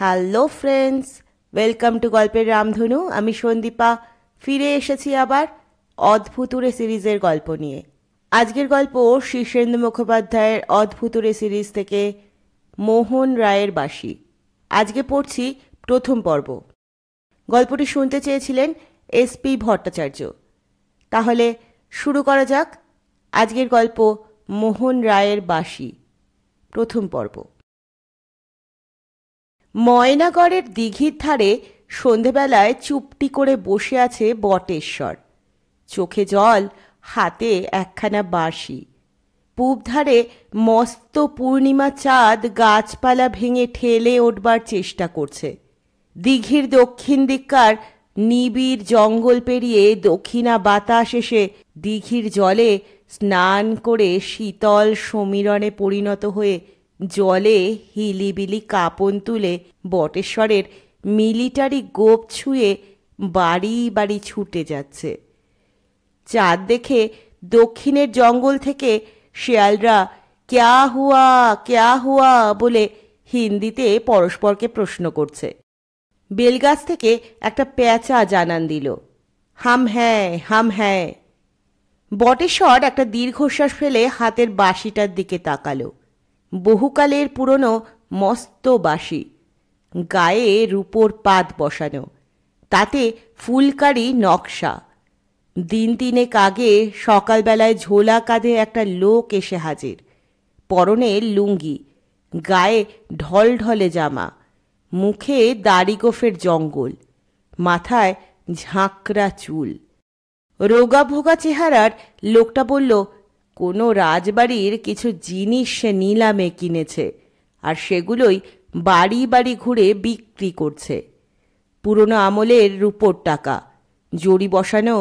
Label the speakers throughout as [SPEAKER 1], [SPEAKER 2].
[SPEAKER 1] hello friends welcome to গল্পের রামধনু আমি সন্দীপা ফিরে এসেছি আবার অদ্ভুতুরে সিরিজের গল্প নিয়ে আজকের গল্প শীর্ষেন্দু মুখোপাধ্যায়ের অদ্ভুতুরে সিরিজ থেকে মোহন রায়ের বাসি আজকে পড়ছি প্রথম পর্ব গল্পটি শুনতে চেয়েছিলেন এসপি ভট্টাচার্য তাহলে শুরু করা যাক আজকের গল্প মোহন রায়ের বাসি প্রথম পর্ব ময়নাগড়ের দিঘির ধারে সন্ধেবেলায় চুপটি করে বসে আছে বটেশ্বর চোখে জল হাতে একখানা বাঁশি পূব ধারে মস্ত পূর্ণিমা চাঁদ গাছপালা ভেঙে ঠেলে ওঠবার চেষ্টা করছে দিঘির দক্ষিণ দিককার নিবিড় জঙ্গল পেরিয়ে দক্ষিণা বাতাস এসে দিঘির জলে স্নান করে শীতল সমীরণে পরিণত হয়ে জলে হিলিবিলি কাপন তুলে বটেশ্বরের মিলিটারি গোপ ছুঁয়ে বাড়ি বাড়ি ছুটে যাচ্ছে চাঁদ দেখে দক্ষিণের জঙ্গল থেকে শেয়ালরা ক্যা হুয়া ক্যা হুয়া বলে হিন্দিতে পরস্পরকে প্রশ্ন করছে বেলগাছ থেকে একটা প্যাঁচা জানান দিল হাম হ্যাঁ হাম হ্যাঁ বটেশ্বর একটা দীর্ঘশ্বাস ফেলে হাতের বাঁশিটার দিকে তাকালো বহুকালের পুরনো মস্ত বাসি গায়ে রূপোর পাত বসানো তাতে ফুলকারি নকশা দিন তিনেক আগে সকালবেলায় ঝোলা কাঁধে একটা লোক এসে হাজির পরনে লুঙ্গি গায়ে ঢলঢলে জামা মুখে দাড়িগোফের জঙ্গল মাথায় ঝাঁকড়া চুল রোগা ভোগা চেহারার লোকটা বলল কোনো রাজবাড়ির কিছু জিনিস সে নিলামে কিনেছে আর সেগুলোই বাড়ি বাড়ি ঘুরে বিক্রি করছে পুরনো আমলের রূপোর টাকা জড়ি বসানো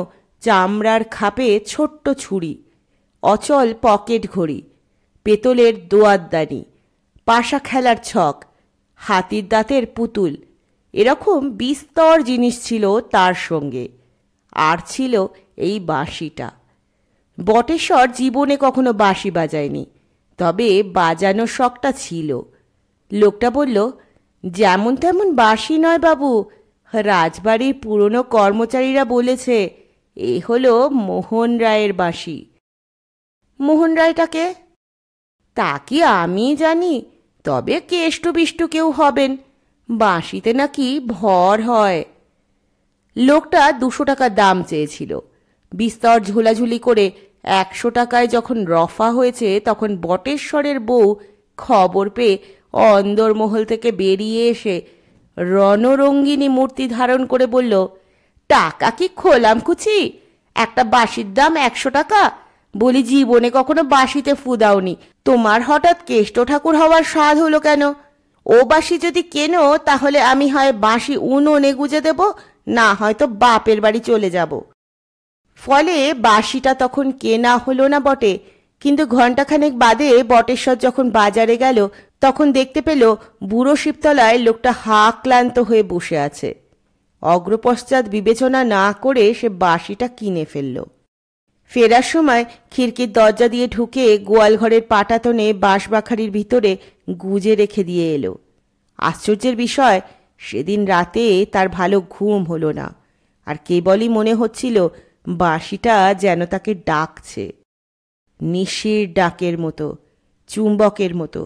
[SPEAKER 1] চামড়ার খাপে ছোট্ট ছুরি অচল পকেট ঘড়ি পেতলের দোয়ারদানি পাশা খেলার ছক হাতির দাঁতের পুতুল এরকম বিস্তর জিনিস ছিল তার সঙ্গে আর ছিল এই বাঁশিটা বটেশ্বর জীবনে কখনো বাঁশি বাজায়নি তবে বাজানোর শখটা ছিল লোকটা বলল যেমন তেমন বাঁশি নয় বাবু রাজবাড়ির পুরনো কর্মচারীরা বলেছে এ হলো মোহন রায়ের বাঁশি মোহন রায়টাকে তা কি আমি জানি তবে কেষ্ট বিষ্টু কেউ হবেন বাঁশিতে নাকি ভর হয় লোকটা দুশো টাকা দাম চেয়েছিল বিস্তর ঝোলাঝুলি করে একশো টাকায় যখন রফা হয়েছে তখন বটেশ্বরের বউ খবর পেয়ে অন্দরমহল থেকে বেরিয়ে এসে রণরঙ্গিনী মূর্তি ধারণ করে বলল টাকা কি খোলাম কুচি একটা বাঁশির দাম একশো টাকা বলি জীবনে কখনো বাঁশিতে ফুদাওনি তোমার হঠাৎ কেষ্ট ঠাকুর হওয়ার স্বাদ হলো কেন ও বাঁশি যদি কেনো তাহলে আমি হয় বাঁশি উনুনে গুজে দেব না হয়তো বাপের বাড়ি চলে যাবো ফলে বাঁশিটা তখন কেনা হলো না বটে কিন্তু ঘণ্টাখানেক বাদে বটেশ্বর যখন বাজারে গেল তখন দেখতে পেল বুড়ো শিবতলায় লোকটা হা ক্লান্ত হয়ে বসে আছে অগ্রপশ্চাৎ বিবেচনা না করে সে বাঁশিটা কিনে ফেলল ফেরার সময় খিড়কির দরজা দিয়ে ঢুকে গোয়ালঘরের পাটাতনে বাঁশবাখারির ভিতরে গুজে রেখে দিয়ে এলো আশ্চর্যের বিষয় সেদিন রাতে তার ভালো ঘুম হলো না আর কেবলই মনে হচ্ছিল বাঁশিটা যেন তাকে ডাকছে নিশির ডাকের মতো চুম্বকের মতো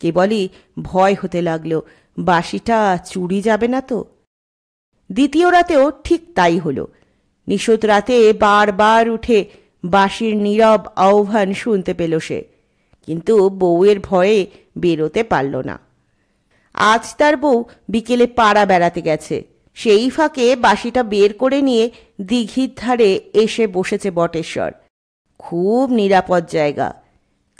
[SPEAKER 1] কেবলই ভয় হতে লাগল বাঁশিটা চুরি যাবে না তো দ্বিতীয় রাতেও ঠিক তাই হলো নিশুত রাতে বারবার উঠে বাঁশির নীরব আহ্বান শুনতে পেল সে কিন্তু বউয়ের ভয়ে বেরোতে পারল না আজ তার বউ বিকেলে পাড়া বেড়াতে গেছে সেই ফাঁকে বাঁশিটা বের করে নিয়ে দিঘির ধারে এসে বসেছে বটেশ্বর খুব নিরাপদ জায়গা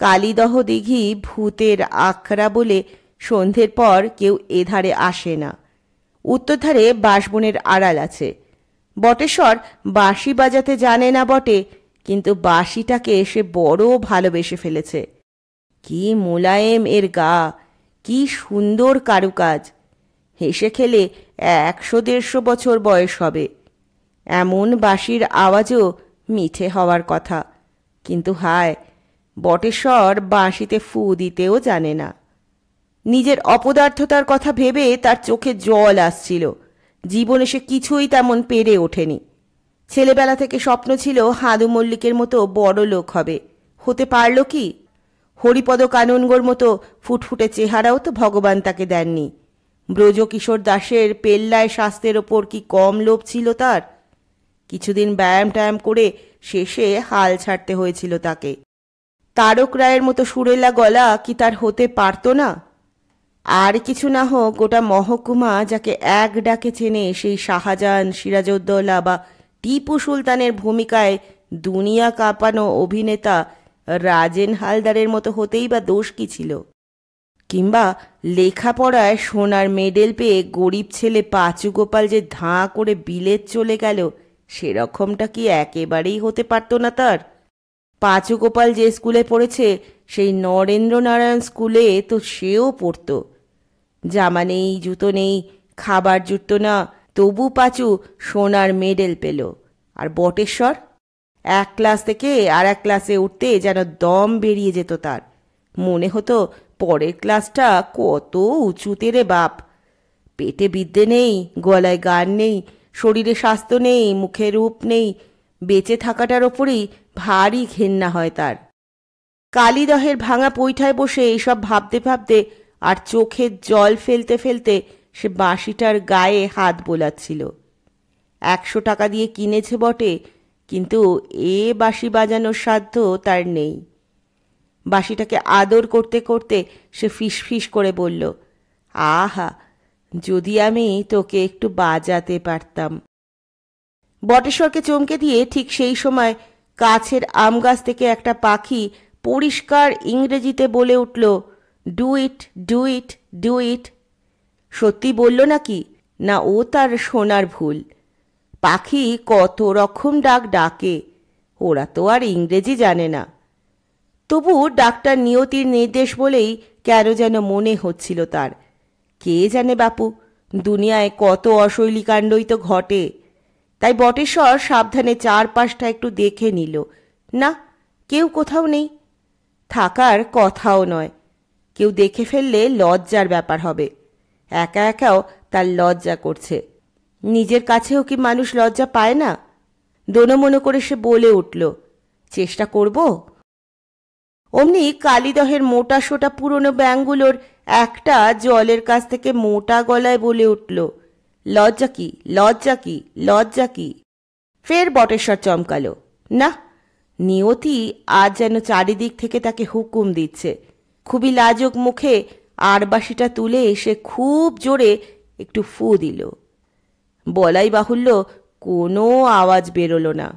[SPEAKER 1] কালীদহ দিঘি ভূতের আখড়া বলে সন্ধ্যের পর কেউ এধারে আসে না উত্তর ধারে বাঁশবনের আড়াল আছে বটেশ্বর বাঁশি বাজাতে জানে না বটে কিন্তু বাঁশিটাকে এসে বড় ভালোবেসে ফেলেছে কি মোলায়েম এর গা কি সুন্দর কারুকাজ হেসে খেলে একশো দেড়শো বছর বয়স হবে এমন বাঁশির আওয়াজও মিঠে হওয়ার কথা কিন্তু হায় বটেশ্বর বাঁশিতে ফু দিতেও জানে না নিজের অপদার্থতার কথা ভেবে তার চোখে জল আসছিল জীবনে সে কিছুই তেমন পেরে ওঠেনি ছেলেবেলা থেকে স্বপ্ন ছিল হাদু মল্লিকের মতো বড় লোক হবে হতে পারল কি হরিপদ কানুনগোর মতো ফুটফুটে চেহারাও তো ভগবান তাকে দেননি ব্রজকিশোর দাসের পেল্লায় স্বাস্থ্যের ওপর কি কম লোভ ছিল তার কিছুদিন ব্যায়াম ট্যায়াম করে শেষে হাল ছাড়তে হয়েছিল তাকে তারক রায়ের মতো সুরেলা গলা কি তার হতে পারত না আর কিছু না হোক গোটা মহকুমা যাকে এক ডাকে চেনে সেই শাহজাহান সিরাজউদ্দৌলা বা টিপু সুলতানের ভূমিকায় দুনিয়া কাঁপানো অভিনেতা রাজেন হালদারের মতো হতেই বা দোষ কি ছিল কিংবা লেখাপড়ায় সোনার মেডেল পেয়ে গরিব ছেলে পাঁচু গোপাল যে ধাঁ করে বিলেত চলে গেল সেরকমটা কি একেবারেই হতে পারত না তার পাঁচু গোপাল যে স্কুলে পড়েছে সেই নরেন্দ্রনারায়ণ স্কুলে তো সেও পড়ত জামা নেই জুতো নেই খাবার জুটত না তবু পাঁচু সোনার মেডেল পেল আর বটেশ্বর এক ক্লাস থেকে আর এক ক্লাসে উঠতে যেন দম বেরিয়ে যেত তার মনে হতো পরের ক্লাসটা কত উঁচুতে রে বাপ পেটে বিদ্যে নেই গলায় গান নেই শরীরে স্বাস্থ্য নেই মুখে রূপ নেই বেঁচে থাকাটার ওপরেই ভারী ঘেন্না হয় তার কালিদহের ভাঙা পৈঠায় বসে এইসব ভাবতে ভাবতে আর চোখের জল ফেলতে ফেলতে সে বাঁশিটার গায়ে হাত বোলাচ্ছিল একশো টাকা দিয়ে কিনেছে বটে কিন্তু এ বাঁশি বাজানোর সাধ্য তার নেই বাসিটাকে আদর করতে করতে সে ফিসফিস করে বলল আহা যদি আমি তোকে একটু বাজাতে পারতাম বটেশ্বরকে চমকে দিয়ে ঠিক সেই সময় কাছের আম গাছ থেকে একটা পাখি পরিষ্কার ইংরেজিতে বলে উঠল do it do it do it সত্যি বলল নাকি না ও তার সোনার ভুল পাখি কত রকম ডাক ডাকে ওরা তো আর ইংরেজি জানে না তবু ডাক্তার নিয়তির নির্দেশ বলেই কেন যেন মনে হচ্ছিল তার কে জানে বাপু দুনিয়ায় কত অশৈলী কাণ্ডই তো ঘটে তাই বটেশ্বর সাবধানে চারপাশটা একটু দেখে নিল না কেউ কোথাও নেই থাকার কথাও নয় কেউ দেখে ফেললে লজ্জার ব্যাপার হবে একা একাও তার লজ্জা করছে নিজের কাছেও কি মানুষ লজ্জা পায় না মনে করে সে বলে উঠল চেষ্টা করবো অমনি কালিদহের মোটা সোটা পুরনো ব্যাঙগুলোর একটা জলের কাছ থেকে মোটা গলায় বলে উঠল লজ্জা কি লজ্জা কি লজ্জা কি ফের বটেশ্বর চমকালো না নিয়তি আজ যেন চারিদিক থেকে তাকে হুকুম দিচ্ছে খুবই লাজক মুখে আরবাসিটা তুলে এসে খুব জোরে একটু ফু দিল বলাই বাহুল্য কোনো আওয়াজ বেরোলো না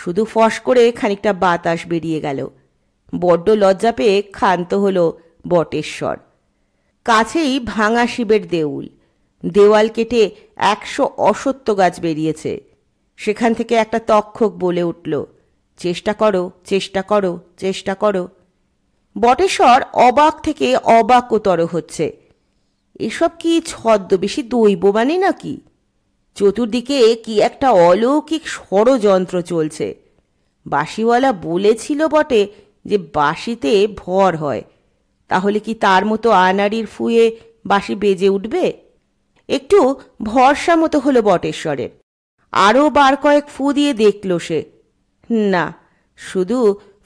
[SPEAKER 1] শুধু ফস করে খানিকটা বাতাস বেরিয়ে গেল বড্ড লজ্জা পেয়ে ক্ষান্ত হল বটেশ্বর কাছেই ভাঙা শিবের দেউল দেওয়াল কেটে একশো অসত্য গাছ বেরিয়েছে সেখান থেকে একটা তক্ষক বলে উঠল চেষ্টা করো চেষ্টা করো চেষ্টা করো বটেশ্বর অবাক থেকে অবাক্যতর হচ্ছে এসব কি ছদ্মবেশী দৈব মানে নাকি চতুর্দিকে কি একটা অলৌকিক ষড়যন্ত্র চলছে বাসিওয়ালা বলেছিল বটে যে বাসিতে ভর হয় তাহলে কি তার মতো আনাড়ির ফুয়ে বাসি বেজে উঠবে একটু ভরসা মতো হলো বটেশ্বরের আরও বার কয়েক ফু দিয়ে দেখল সে না শুধু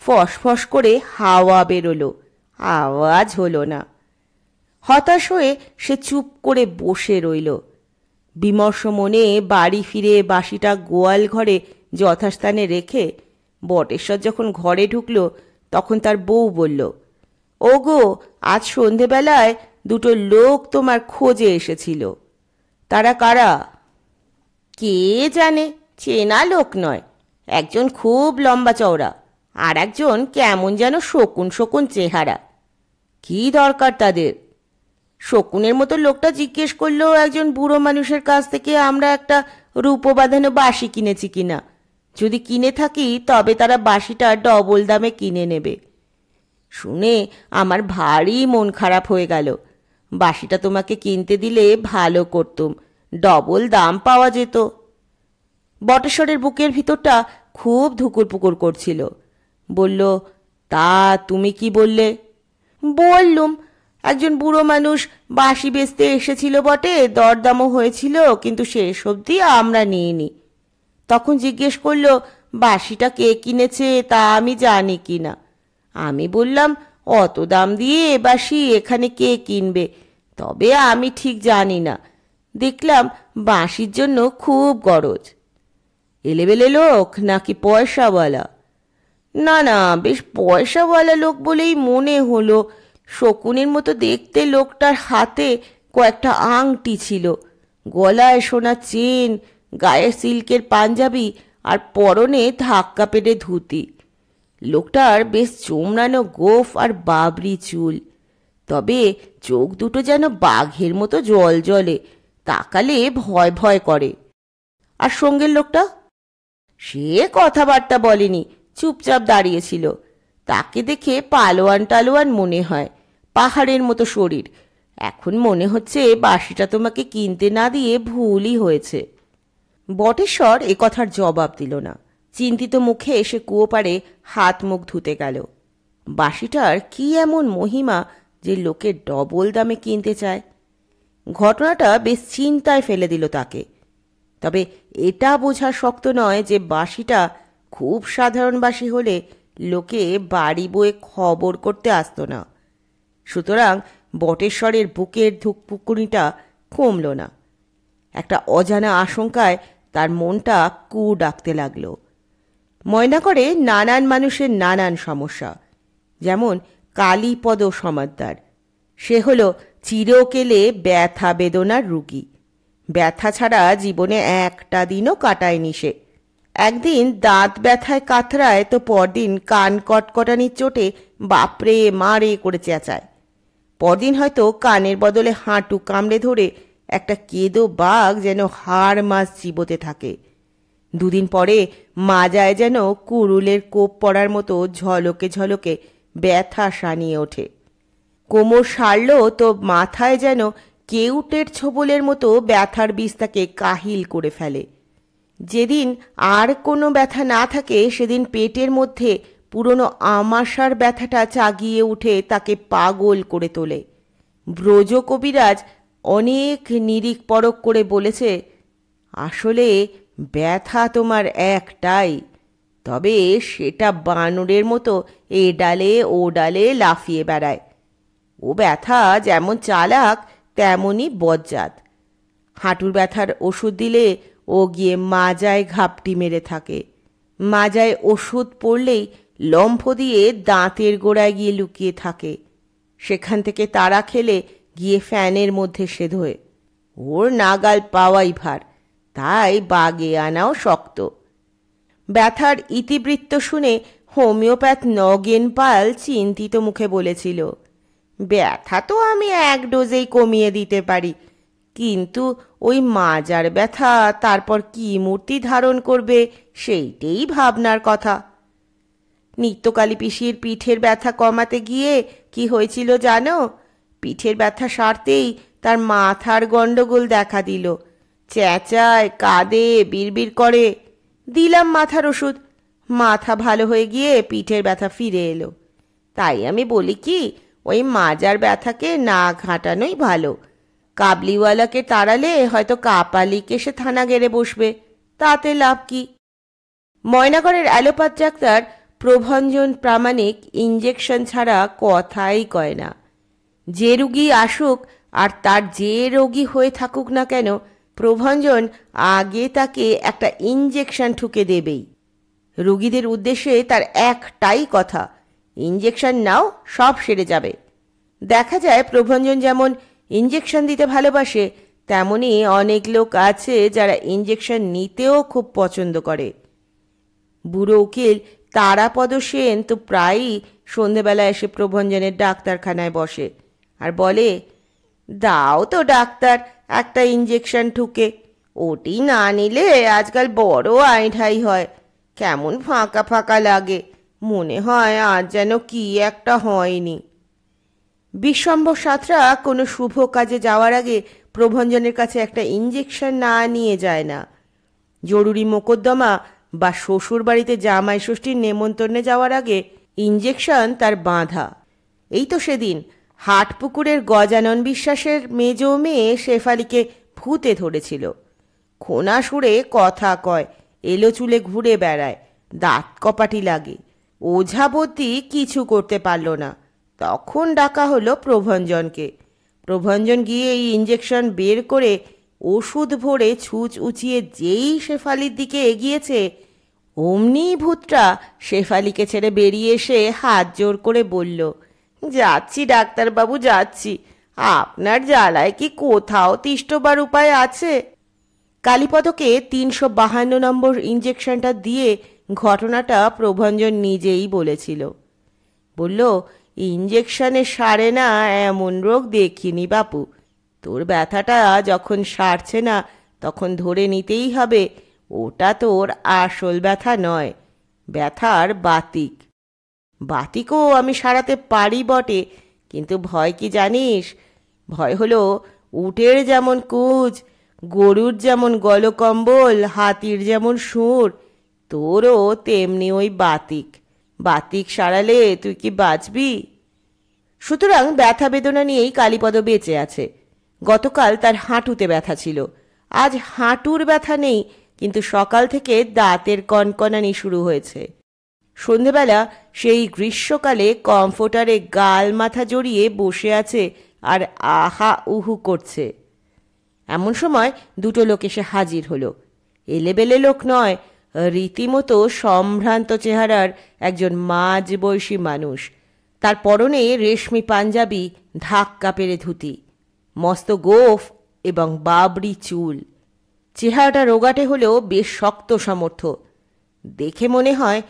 [SPEAKER 1] ফসফস করে হাওয়া বেরোলো আওয়াজ হলো না হতাশ হয়ে সে চুপ করে বসে রইল বিমর্ষ মনে বাড়ি ফিরে বাঁশিটা গোয়াল ঘরে যথাস্থানে রেখে বটেশ্বর যখন ঘরে ঢুকলো তখন তার বউ বলল গো আজ সন্ধেবেলায় দুটো লোক তোমার খোঁজে এসেছিল তারা কারা কে জানে চেনা লোক নয় একজন খুব লম্বা চওড়া আর একজন কেমন যেন শকুন শকুন চেহারা কি দরকার তাদের শকুনের মতো লোকটা জিজ্ঞেস করলো একজন বুড়ো মানুষের কাছ থেকে আমরা একটা রূপবাঁধানো বাঁশি কিনেছি কিনা যদি কিনে থাকি তবে তারা বাসিটা ডবল দামে কিনে নেবে শুনে আমার ভারী মন খারাপ হয়ে গেল বাসিটা তোমাকে কিনতে দিলে ভালো করতুম ডবল দাম পাওয়া যেত বটেশ্বরের বুকের ভিতরটা খুব ধুকুর পুকুর করছিল বলল তা তুমি কি বললে বললুম একজন বুড়ো মানুষ বাঁশি বেচতে এসেছিল বটে দরদামও হয়েছিল কিন্তু শেষ অবধি আমরা নিইনি তখন জিজ্ঞেস করলো বাসিটা কে কিনেছে তা আমি জানি কি না আমি বললাম অত দাম দিয়ে এ বাসি এখানে কে কিনবে তবে আমি ঠিক জানি না দেখলাম বাঁশির জন্য খুব গরজ এলেবেলে লোক নাকি পয়সাওয়ালা না না বেশ পয়সাওয়ালা লোক বলেই মনে হলো শকুনের মতো দেখতে লোকটার হাতে কয়েকটা আংটি ছিল গলায় সোনা চেন গায়ে সিল্কের পাঞ্জাবি আর পরনে ধাক্কা পেটে ধুতি লোকটার বেশ চোমড়ানো গোফ আর বাবরি চুল তবে চোখ দুটো যেন বাঘের মতো জল জলে তাকালে ভয় ভয় করে আর সঙ্গের লোকটা সে কথাবার্তা বলেনি চুপচাপ দাঁড়িয়েছিল তাকে দেখে পালোয়ান টালোয়ান মনে হয় পাহাড়ের মতো শরীর এখন মনে হচ্ছে বাসিটা তোমাকে কিনতে না দিয়ে ভুলই হয়েছে বটেশ্বর এ কথার জবাব দিল না চিন্তিত মুখে এসে কুয়োপাড়ে হাত মুখ ধুতে গেল বাসিটার কি এমন মহিমা যে লোকে ডবল দামে কিনতে চায় ঘটনাটা বেশ চিন্তায় ফেলে দিল তাকে তবে এটা বোঝা শক্ত নয় যে বাসিটা খুব সাধারণ বাসি হলে লোকে বাড়ি বয়ে খবর করতে আসতো না সুতরাং বটেশ্বরের বুকের ধুকপুকুনিটা কমল না একটা অজানা আশঙ্কায় তার মনটা কু ডাকতে লাগল ময়না করে নানান মানুষের নানান সমস্যা যেমন কালীপদ সমাদদার সে হল চিরকেলে ব্যথা বেদনার রুগী ব্যথা ছাড়া জীবনে একটা দিনও কাটায়নি সে একদিন দাঁত ব্যথায় কাতরায় তো পরদিন কান কটকটানির চোটে বাপরে মারে করে চেঁচায় পরদিন হয়তো কানের বদলে হাঁটু কামড়ে ধরে একটা কেদো বাঘ যেন হাড় মাছ চিবোতে থাকে দুদিন পরে মাজায় যেন কুরুলের কোপ পড়ার মতো ঝলকে ঝলকে ব্যথা সানিয়ে ওঠে কোমর সারল তো মাথায় যেন কেউটের ছোবলের মতো ব্যথার তাকে কাহিল করে ফেলে যেদিন আর কোনো ব্যথা না থাকে সেদিন পেটের মধ্যে পুরনো আমাশার ব্যথাটা চাগিয়ে উঠে তাকে পাগল করে তোলে ব্রজ কবিরাজ অনেক নিরিখ পরক করে বলেছে আসলে ব্যথা তোমার একটাই তবে সেটা বানরের মতো এ ডালে ও ডালে লাফিয়ে বেড়ায় ও ব্যথা যেমন চালাক তেমনই বজ্জাত হাঁটুর ব্যথার ওষুধ দিলে ও গিয়ে মাজায় ঘাপটি মেরে থাকে মাজায় ওষুধ পড়লেই লম্ফ দিয়ে দাঁতের গোড়ায় গিয়ে লুকিয়ে থাকে সেখান থেকে তারা খেলে গিয়ে ফ্যানের মধ্যে সে ধোয় ওর নাগাল পাওয়াই ভার তাই বাগে আনাও শক্ত ব্যথার ইতিবৃত্ত শুনে হোমিওপ্যাথ নগেন পাল চিন্তিত মুখে বলেছিল ব্যথা তো আমি এক ডোজেই কমিয়ে দিতে পারি কিন্তু ওই মাজার ব্যথা তারপর কি মূর্তি ধারণ করবে সেইটেই ভাবনার কথা নিত্যকালী পিসির পিঠের ব্যথা কমাতে গিয়ে কি হয়েছিল জানো পিঠের ব্যথা সারতেই তার মাথার গণ্ডগোল দেখা দিল চেঁচায় কাঁদে বিড়বিড় করে দিলাম মাথার ওষুধ মাথা ভালো হয়ে গিয়ে পিঠের ব্যথা ফিরে এলো তাই আমি বলি কি ওই মাজার ব্যথাকে না ঘাঁটানোই ভালো কাবলিওয়ালাকে তাড়ালে হয়তো কাপালি কেসে থানা গেড়ে বসবে তাতে লাভ কি ময়নাগড়ের অ্যালোপাথ ডাক্তার প্রভঞ্জন প্রামাণিক ইঞ্জেকশন ছাড়া কথাই কয় না যে রুগী আসুক আর তার যে রোগী হয়ে থাকুক না কেন প্রভঞ্জন আগে তাকে একটা ইঞ্জেকশন ঠুকে দেবেই রুগীদের উদ্দেশ্যে তার একটাই কথা ইঞ্জেকশন নাও সব সেরে যাবে দেখা যায় প্রভঞ্জন যেমন ইঞ্জেকশন দিতে ভালোবাসে তেমনি অনেক লোক আছে যারা ইঞ্জেকশন নিতেও খুব পছন্দ করে বুড়ো উকিল তারাপদ সেন তো প্রায়ই সন্ধেবেলা এসে প্রভঞ্জনের ডাক্তারখানায় বসে আর বলে দাও তো ডাক্তার একটা ইঞ্জেকশন ঠুকে ওটি না নিলে আজকাল বড় আইঠাই হয় কেমন ফাঁকা ফাঁকা লাগে মনে হয় আর যেন কি একটা হয়নি বিশ্বম্ব সাঁতরা কোনো শুভ কাজে যাওয়ার আগে প্রভঞ্জনের কাছে একটা ইঞ্জেকশন না নিয়ে যায় না জরুরি মোকদ্দমা বা শ্বশুর বাড়িতে জামাই ষষ্ঠীর নেমন্তন্নে যাওয়ার আগে ইঞ্জেকশন তার বাঁধা এই তো সেদিন হাটপুকুরের গজানন বিশ্বাসের মেজ মেয়ে শেফালিকে ভূতে ধরেছিল খোনা সুরে কথা কয় এলো চুলে ঘুরে বেড়ায় দাঁত কপাটি লাগে ওঝাবতী কিছু করতে পারল না তখন ডাকা হলো প্রভঞ্জনকে প্রভঞ্জন গিয়ে এই ইঞ্জেকশন বের করে ওষুধ ভরে ছুঁচ উঁচিয়ে যেই শেফালির দিকে এগিয়েছে অমনি ভূতটা শেফালিকে ছেড়ে বেরিয়ে এসে হাত জোর করে বলল যাচ্ছি ডাক্তারবাবু যাচ্ছি আপনার জ্বালায় কি কোথাও তিষ্টবার উপায় আছে কালীপদকে তিনশো বাহান্ন নম্বর ইঞ্জেকশনটা দিয়ে ঘটনাটা প্রভঞ্জন নিজেই বলেছিল বলল ইঞ্জেকশনে সারে না এমন রোগ দেখিনি বাপু তোর ব্যথাটা যখন সারছে না তখন ধরে নিতেই হবে ওটা তোর আসল ব্যথা নয় ব্যথার বাতিক বাতিকও আমি সারাতে পারি বটে কিন্তু ভয় কি জানিস ভয় হলো উটের যেমন কুচ গরুর যেমন গলকম্বল হাতির যেমন সুর তোরও তেমনি ওই বাতিক বাতিক সারালে তুই কি বাঁচবি সুতরাং ব্যথা বেদনা নিয়েই কালীপদ বেঁচে আছে গতকাল তার হাঁটুতে ব্যথা ছিল আজ হাঁটুর ব্যথা নেই কিন্তু সকাল থেকে দাঁতের কনকনানি শুরু হয়েছে সন্ধেবেলা সেই গ্রীষ্মকালে কমফোর্টারে গাল মাথা জড়িয়ে বসে আছে আর আহা উহু করছে এমন সময় দুটো লোক এসে হাজির হলো এলেবেলে লোক নয় রীতিমতো সম্ভ্রান্ত চেহারার একজন মাঝবয়সী মানুষ তার পরনে রেশমি পাঞ্জাবি ধাক্কা পেরে ধুতি মস্ত গোফ এবং বাবরি চুল চেহারাটা রোগাটে হলেও বেশ শক্ত সামর্থ্য দেখে মনে হয়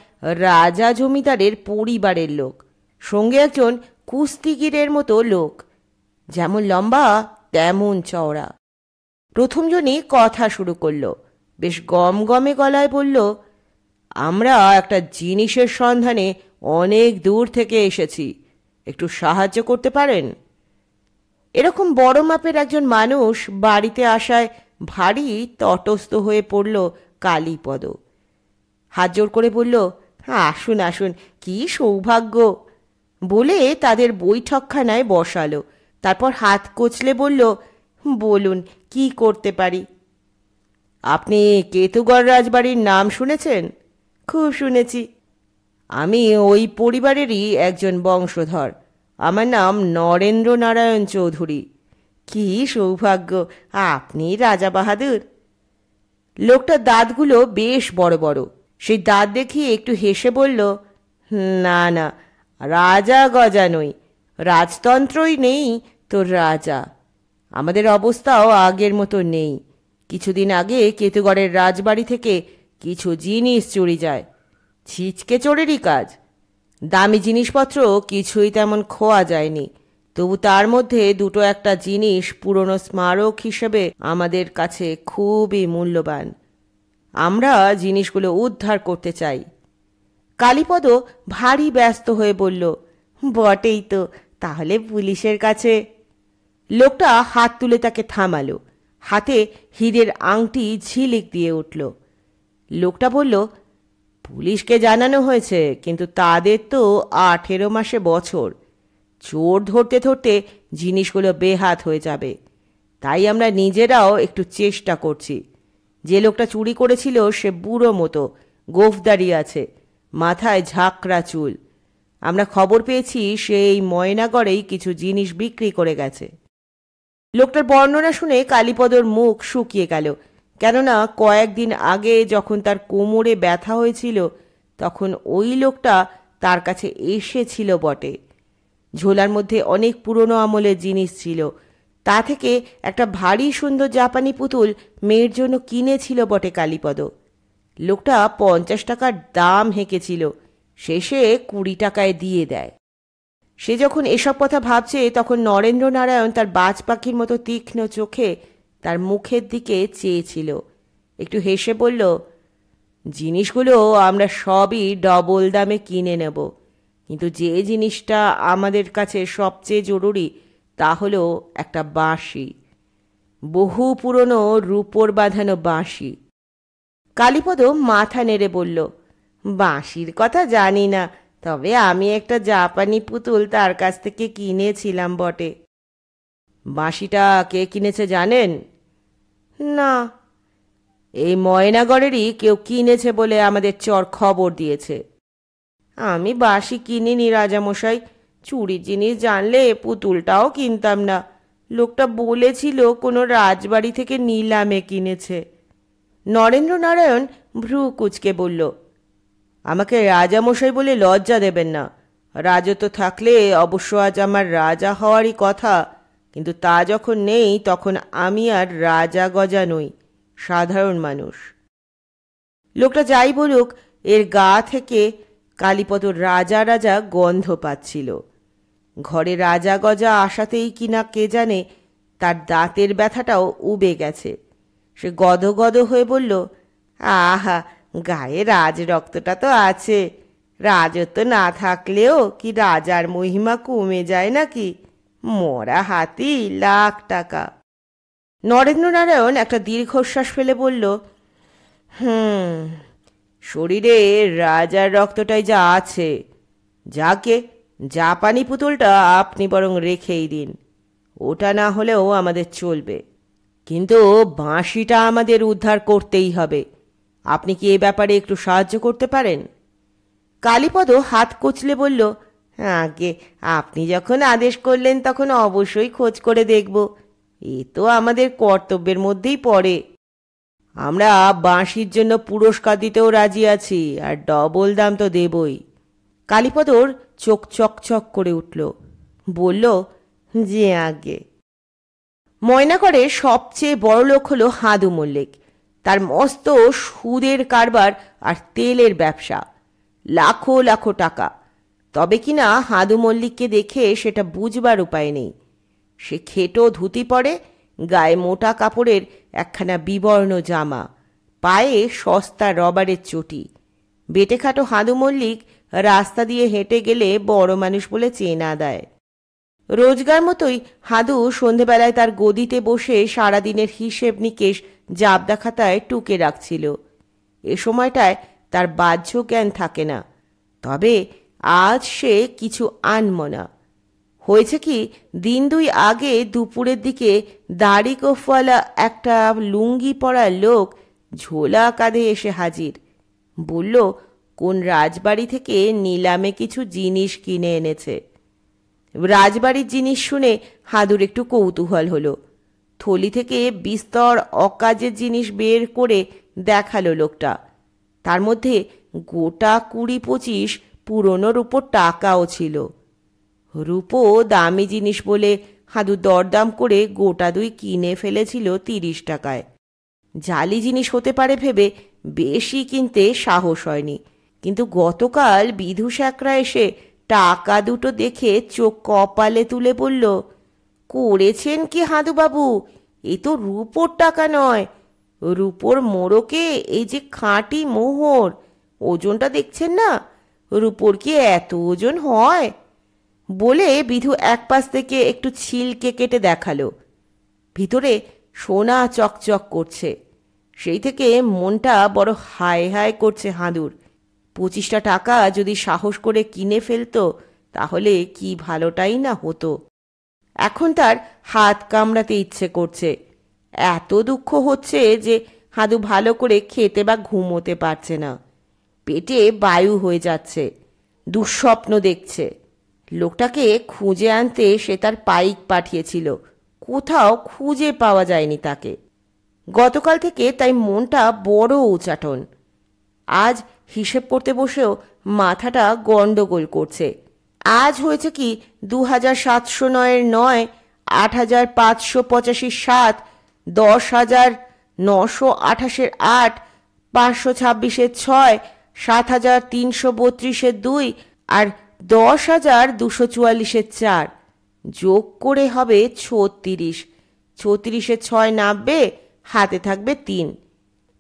[SPEAKER 1] রাজা জমিদারের পরিবারের লোক সঙ্গে একজন কুস্তিগিরের মতো লোক যেমন লম্বা তেমন চওড়া প্রথমজনই কথা শুরু করলো বেশ গম গমে গলায় বলল আমরা একটা জিনিসের সন্ধানে অনেক দূর থেকে এসেছি একটু সাহায্য করতে পারেন এরকম বড় মাপের একজন মানুষ বাড়িতে আসায় ভারী তটস্থ হয়ে পড়ল কালীপদ হাত জোর করে বলল আসুন আসুন কি সৌভাগ্য বলে তাদের বৈঠকখানায় বসালো তারপর হাত কোচলে বলল বলুন কি করতে পারি আপনি কেতুগড় রাজবাড়ির নাম শুনেছেন খুব শুনেছি আমি ওই পরিবারেরই একজন বংশধর আমার নাম নরেন্দ্র নারায়ণ চৌধুরী কি সৌভাগ্য আপনি রাজা বাহাদুর লোকটার দাঁতগুলো বেশ বড় বড় সেই দাঁত দেখিয়ে একটু হেসে বলল না না রাজা গজা নই রাজতন্ত্রই নেই তোর রাজা আমাদের অবস্থাও আগের মতো নেই কিছুদিন আগে কেতুগড়ের রাজবাড়ি থেকে কিছু জিনিস চুরি যায় ছিচকে চোরেরই কাজ দামি জিনিসপত্র কিছুই তেমন খোয়া যায়নি তবু তার মধ্যে দুটো একটা জিনিস পুরনো স্মারক হিসেবে আমাদের কাছে খুবই মূল্যবান আমরা জিনিসগুলো উদ্ধার করতে চাই কালীপদ ভারী ব্যস্ত হয়ে বলল বটেই তো তাহলে পুলিশের কাছে লোকটা হাত তুলে তাকে থামালো হাতে হীরের আংটি ঝিলিক দিয়ে উঠল লোকটা বলল পুলিশকে জানানো হয়েছে কিন্তু তাদের তো আঠেরো মাসে বছর চোর ধরতে ধরতে জিনিসগুলো বেহাত হয়ে যাবে তাই আমরা নিজেরাও একটু চেষ্টা করছি যে লোকটা চুরি করেছিল সে বুড়ো মতো গোফদারি আছে মাথায় ঝাঁকড়া চুল আমরা খবর পেয়েছি সে এই ময়নাগড়েই কিছু জিনিস বিক্রি করে গেছে লোকটার বর্ণনা শুনে কালীপদর মুখ শুকিয়ে গেল কেননা কয়েকদিন আগে যখন তার কোমরে ব্যথা হয়েছিল তখন ওই লোকটা তার কাছে এসেছিল বটে ঝোলার মধ্যে অনেক পুরনো আমলের জিনিস ছিল তা থেকে একটা ভারী সুন্দর জাপানি পুতুল মেয়ের জন্য কিনেছিল বটে কালীপদ লোকটা পঞ্চাশ টাকার দাম হেঁকেছিল শেষে কুড়ি টাকায় দিয়ে দেয় সে যখন এসব কথা ভাবছে তখন নরেন্দ্র নারায়ণ তার বাজ পাখির মতো তীক্ষ্ণ চোখে তার মুখের দিকে চেয়েছিল একটু হেসে বলল জিনিসগুলো আমরা সবই ডবল দামে কিনে নেব কিন্তু যে জিনিসটা আমাদের কাছে সবচেয়ে জরুরি তা হলো একটা বাঁশি বহু পুরনো রূপর বাঁধানো বাঁশি কালীপদ মাথা নেড়ে বলল বাঁশির কথা জানি না তবে আমি একটা জাপানি পুতুল তার কাছ থেকে কিনেছিলাম বটে বাঁশিটা কে কিনেছে জানেন না এই ময়নাগড়েরই কেউ কিনেছে বলে আমাদের চর খবর দিয়েছে আমি বাঁশি কিনিনি রাজামশাই চুরি জিনিস জানলে পুতুলটাও কিনতাম না লোকটা বলেছিল কোনো রাজবাড়ি থেকে নিলামে কিনেছে নরেন্দ্র নারায়ণ ভ্রু কুচকে বলল আমাকে রাজামশাই বলে লজ্জা দেবেন না রাজত্ব থাকলে অবশ্য আজ আমার রাজা হওয়ারই কথা কিন্তু তা যখন নেই তখন আমি আর রাজা গজা নই সাধারণ মানুষ লোকটা যাই বলুক এর গা থেকে কালীপদ রাজা রাজা গন্ধ পাচ্ছিল ঘরে রাজা গজা আসাতেই কিনা কে জানে তার দাঁতের ব্যথাটাও উবে গেছে সে গদ গদ হয়ে বলল আহা গায়ে রাজ রক্তটা তো আছে রাজত্ব না থাকলেও কি রাজার মহিমা কমে যায় নাকি মরা হাতি লাখ টাকা নরেন্দ্রনারায়ণ একটা দীর্ঘশ্বাস ফেলে বলল হুম শরীরে রাজার রক্তটাই যা আছে যাকে জাপানি পুতুলটা আপনি বরং রেখেই দিন ওটা না হলেও আমাদের চলবে কিন্তু বাঁশিটা আমাদের উদ্ধার করতেই হবে আপনি কি এ ব্যাপারে একটু সাহায্য করতে পারেন কালীপদ হাত কচলে বলল আগে আপনি যখন আদেশ করলেন তখন অবশ্যই খোঁজ করে দেখব এ তো আমাদের কর্তব্যের মধ্যেই পড়ে আমরা বাঁশির জন্য পুরস্কার দিতেও রাজি আছি আর ডবল দাম তো দেবই কালীপদর চোখ চকচক করে উঠল বলল যে আগে ময়নাকরের সবচেয়ে বড় লোক হলো হাদু মল্লিক তার মস্ত সুদের কারবার আর তেলের ব্যবসা লাখো লাখো টাকা তবে কিনা হাদু মল্লিককে দেখে সেটা বুঝবার উপায় নেই সে খেটো ধুতি পরে গায়ে মোটা কাপড়ের একখানা বিবর্ণ জামা পায়ে সস্তা রবারের চটি বেটেখাটো হাদু মল্লিক রাস্তা দিয়ে হেঁটে গেলে বড় মানুষ বলে চেনা দেয় রোজগার মতোই হাদু সন্ধেবেলায় তার গদিতে বসে সারাদিনের হিসেব নিকেশ জাবদা খাতায় টুকে রাখছিল এ সময়টায় তার বাহ্য জ্ঞান থাকে না তবে আজ সে কিছু আনমনা হয়েছে কি দিন দুই আগে দুপুরের দিকে দাড়ি কোফওয়ালা একটা লুঙ্গি পরা লোক ঝোলা কাঁধে এসে হাজির বলল কোন রাজবাড়ি থেকে নিলামে কিছু জিনিস কিনে এনেছে রাজবাড়ির জিনিস শুনে হাদুর একটু কৌতূহল হলো থলি থেকে বিস্তর অকাজের জিনিস বের করে দেখালো লোকটা তার মধ্যে গোটা কুড়ি পঁচিশ পুরনোর উপর টাকাও ছিল রূপো দামি জিনিস বলে হাদু দরদাম করে গোটা দুই কিনে ফেলেছিল তিরিশ টাকায় জালি জিনিস হতে পারে ভেবে বেশি কিনতে সাহস হয়নি কিন্তু গতকাল বিধুসাকরা এসে টাকা দুটো দেখে চোখ কপালে তুলে বলল করেছেন কি হাদুবাবু এ তো রূপোর টাকা নয় রূপোর মোড়কে এই যে খাঁটি মোহর ওজনটা দেখছেন না রূপোর কি এত ওজন হয় বলে বিধু এক পাশ থেকে একটু ছিলকে কেটে দেখালো ভিতরে সোনা চকচক করছে সেই থেকে মনটা বড় হায় হায় করছে হাঁদুর পঁচিশটা টাকা যদি সাহস করে কিনে ফেলতো তাহলে কি ভালোটাই না হতো এখন তার হাত কামড়াতে ইচ্ছে করছে এত দুঃখ হচ্ছে যে হাদু ভালো করে খেতে বা ঘুমোতে পারছে না পেটে বায়ু হয়ে যাচ্ছে দুঃস্বপ্ন দেখছে লোকটাকে খুঁজে আনতে সে তার পাইক পাঠিয়েছিল কোথাও খুঁজে পাওয়া যায়নি তাকে গতকাল থেকে তাই মনটা বড় উচাটন আজ হিসেব করতে বসেও মাথাটা গন্ডগোল করছে আজ হয়েছে কি দু হাজার সাতশো নয়ের নয় আট হাজার পাঁচশো পঁচাশি সাত দশ হাজার নশো আঠাশের আট পাঁচশো ছাব্বিশের ছয় সাত হাজার তিনশো বত্রিশের দুই আর দশ হাজার দুশো চুয়াল্লিশের চার যোগ করে হবে ছত্রিশ ছত্রিশে ছয় নামবে হাতে থাকবে তিন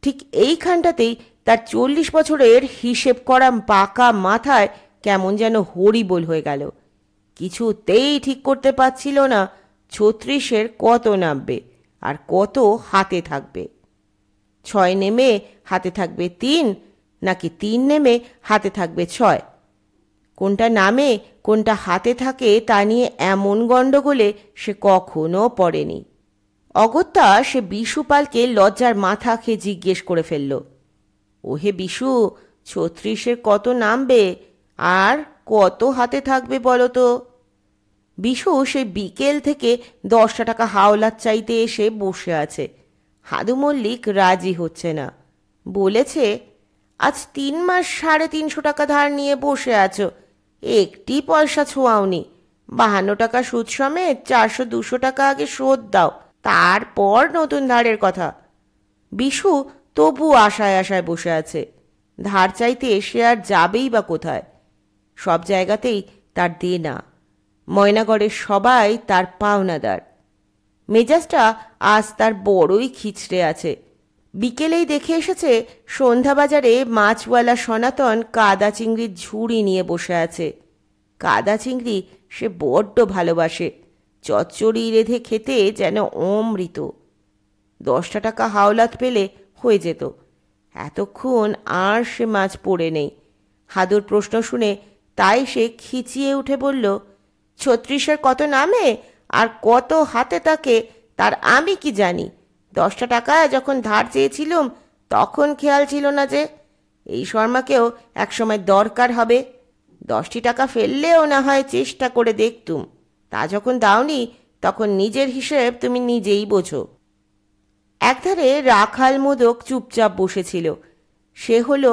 [SPEAKER 1] ঠিক এইখানটাতেই তার চল্লিশ বছরের হিসেব করা পাকা মাথায় কেমন যেন হরিবোল হয়ে গেল কিছুতেই ঠিক করতে পারছিল না ছত্রিশের কত নামবে আর কত হাতে থাকবে ছয় নেমে হাতে থাকবে তিন নাকি তিন নেমে হাতে থাকবে ছয় কোনটা নামে কোনটা হাতে থাকে তা নিয়ে এমন গণ্ডগোলে সে কখনো পড়েনি অগত্যা সে বিশুপালকে লজ্জার মাথা খেয়ে জিজ্ঞেস করে ফেলল ওহে বিশু ছত্রিশের কত নামবে আর কত হাতে থাকবে বলো তো বিশু সে বিকেল থেকে দশটা টাকা হাওলার চাইতে এসে বসে আছে হাদু মল্লিক রাজি হচ্ছে না বলেছে আজ তিন মাস সাড়ে তিনশো টাকা ধার নিয়ে বসে আছো একটি পয়সা ছোঁয়াওনি বাহান্ন টাকা সুদ সমেত চারশো দুশো টাকা আগে শোধ দাও তারপর নতুন ধারের কথা বিশু তবু আশায় আশায় বসে আছে ধার চাইতে সে আর যাবেই বা কোথায় সব জায়গাতেই তার দে না ময়নাগড়ের সবাই তার পাওনাদার মেজাজটা আজ তার বড়ই খিচড়ে আছে বিকেলেই দেখে এসেছে সন্ধ্যাবাজারে মাছওয়ালা সনাতন কাদা চিংড়ির ঝুড়ি নিয়ে বসে আছে কাদা চিংড়ি সে বড্ড ভালোবাসে চচ্চড়ি রেঁধে খেতে যেন অমৃত দশটা টাকা হাওলাত পেলে হয়ে যেত এতক্ষণ আর সে মাছ পড়ে নেই হাদুর প্রশ্ন শুনে তাই সে খিচিয়ে উঠে বলল ছত্রিশের কত নামে আর কত হাতে তাকে তার আমি কি জানি দশটা টাকা যখন ধার চেয়েছিলুম তখন খেয়াল ছিল না যে এই শর্মাকেও একসময় দরকার হবে দশটি টাকা ফেললেও না হয় চেষ্টা করে দেখতুম তা যখন দাওনি তখন নিজের হিসেব তুমি নিজেই বোঝো একধারে রাখাল মোদক চুপচাপ বসেছিল সে হলো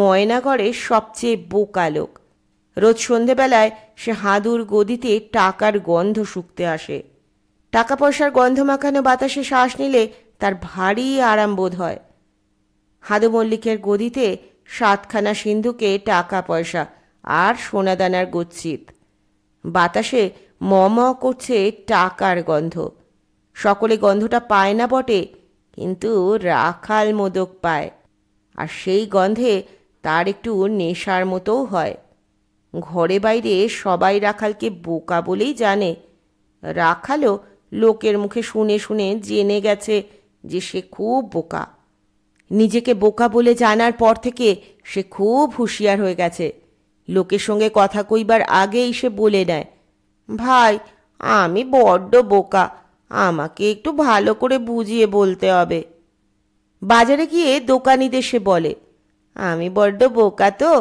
[SPEAKER 1] ময়নাগড়ের সবচেয়ে বোকা লোক রোজ সন্ধেবেলায় সে হাঁদুর গদিতে টাকার গন্ধ শুকতে আসে টাকা পয়সার গন্ধ মাখানো বাতাসে শ্বাস নিলে তার ভারী আরাম বোধ হয় হাদু মল্লিকের গদিতে সাতখানা সিন্ধুকে টাকা পয়সা আর সোনাদানার গচ্ছিত বাতাসে ম করছে টাকার গন্ধ সকলে গন্ধটা পায় না বটে কিন্তু রাখাল মোদক পায় আর সেই গন্ধে তার একটু নেশার মতোও হয় ঘরে বাইরে সবাই রাখালকে বোকা বলেই জানে রাখালও লোকের মুখে শুনে শুনে জেনে গেছে যে সে খুব বোকা নিজেকে বোকা বলে জানার পর থেকে সে খুব হুঁশিয়ার হয়ে গেছে লোকের সঙ্গে কথা কইবার আগেই সে বলে নেয় ভাই আমি বড্ড বোকা আমাকে একটু ভালো করে বুঝিয়ে বলতে হবে বাজারে গিয়ে দোকানিদের সে বলে আমি বড্ড বোকা তো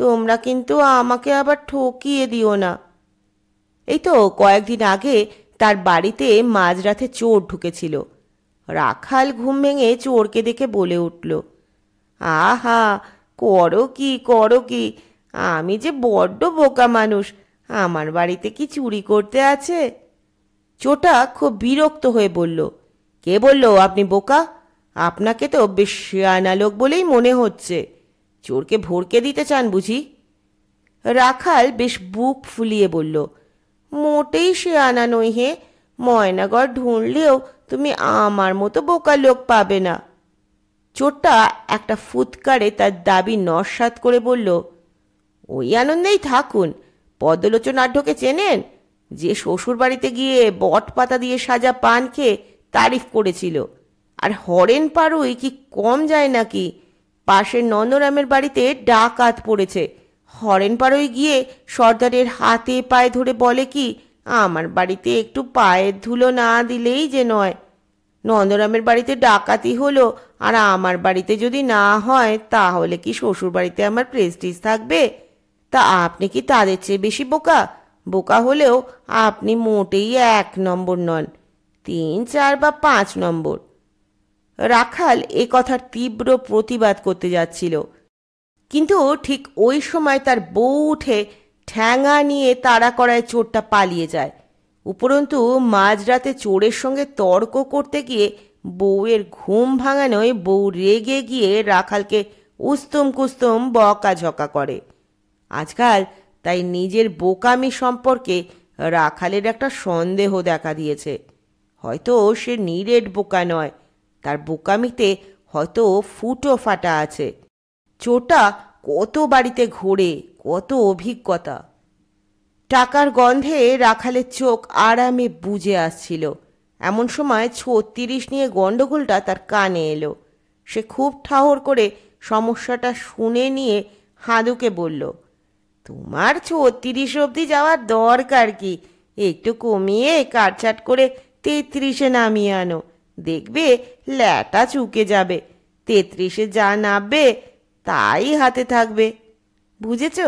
[SPEAKER 1] তোমরা কিন্তু আমাকে আবার ঠকিয়ে দিও না এই তো কয়েকদিন আগে তার বাড়িতে মাঝরাতে চোর ঢুকেছিল রাখাল ঘুম ভেঙে চোরকে দেখে বলে উঠল আহা করো কি করো কি আমি যে বড্ড বোকা মানুষ আমার বাড়িতে কি চুরি করতে আছে চোটা খুব বিরক্ত হয়ে বলল কে বলল আপনি বোকা আপনাকে তো বেশ শিয়ানা লোক বলেই মনে হচ্ছে চোরকে ভরকে দিতে চান বুঝি রাখাল বেশ বুক ফুলিয়ে বলল মোটেই আনা নই হে ময়নাগড় ঢুঁড়লেও তুমি আমার মতো বোকা লোক পাবে না চোরটা একটা ফুৎকারে তার দাবি নস্বাত করে বলল ওই আনন্দেই থাকুন ঢোকে চেনেন যে শ্বশুর বাড়িতে গিয়ে বট পাতা দিয়ে সাজা পান খেয়ে তারিফ করেছিল আর হরেন পারুই কি কম যায় নাকি পাশের নন্দরামের বাড়িতে ডাকাত পড়েছে হরেন পারুই গিয়ে সর্দারের হাতে পায়ে ধরে বলে কি আমার বাড়িতে একটু পায়ের ধুলো না দিলেই যে নয় নন্দরামের বাড়িতে ডাকাতি হলো আর আমার বাড়িতে যদি না হয় তাহলে কি শ্বশুর বাড়িতে আমার প্রেস্টিজ থাকবে তা আপনি কি তাদের চেয়ে বেশি বোকা বোকা হলেও আপনি মোটেই এক নম্বর নন তিন চার বা পাঁচ নম্বর রাখাল এ কথার তীব্র প্রতিবাদ করতে যাচ্ছিল কিন্তু ঠিক ওই সময় তার বউ উঠে ঠ্যাঙা নিয়ে তাড়া করায় চোরটা পালিয়ে যায় উপরন্তু মাঝরাতে চোরের সঙ্গে তর্ক করতে গিয়ে বউয়ের ঘুম ভাঙানোয় বউ রেগে গিয়ে রাখালকে উস্তম কুস্তম বকাঝকা করে আজকাল তাই নিজের বোকামি সম্পর্কে রাখালের একটা সন্দেহ দেখা দিয়েছে হয়তো সে নিরেট বোকা নয় তার বোকামিতে হয়তো ফুটো ফাটা আছে চোটা কত বাড়িতে ঘোরে কত অভিজ্ঞতা টাকার গন্ধে রাখালের চোখ আরামে বুঝে আসছিল এমন সময় ছত্রিশ নিয়ে গণ্ডগোলটা তার কানে এলো সে খুব ঠাহর করে সমস্যাটা শুনে নিয়ে হাঁদুকে বলল তোমার ছত্রিশ অবধি যাওয়ার দরকার কি একটু কমিয়ে কাটছাট করে তেত্রিশে নামিয়ে আনো দেখবে ল্যাটা চুকে যাবে তেত্রিশে যা নামবে তাই হাতে থাকবে বুঝেছ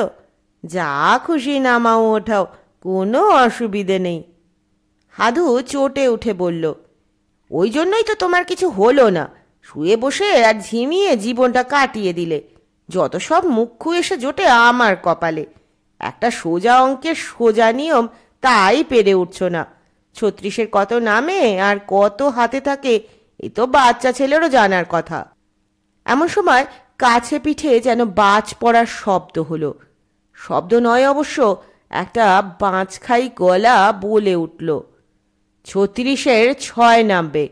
[SPEAKER 1] যা খুশি নামাও ওঠাও কোনো অসুবিধে নেই হাধু চোটে উঠে বলল ওই জন্যই তো তোমার কিছু হলো না শুয়ে বসে আর ঝিমিয়ে জীবনটা কাটিয়ে দিলে যত সব মুখ্য এসে জোটে আমার কপালে একটা সোজা অঙ্কের সোজা নিয়ম তাই পেরে উঠছ না ছত্রিশের কত নামে আর কত হাতে থাকে এ তো বাচ্চা ছেলেরও জানার কথা এমন সময় কাছে পিঠে যেন বাজ পড়ার শব্দ হলো শব্দ নয় অবশ্য একটা বাঁচখাই গলা বলে উঠল ছত্রিশের ছয় নামবে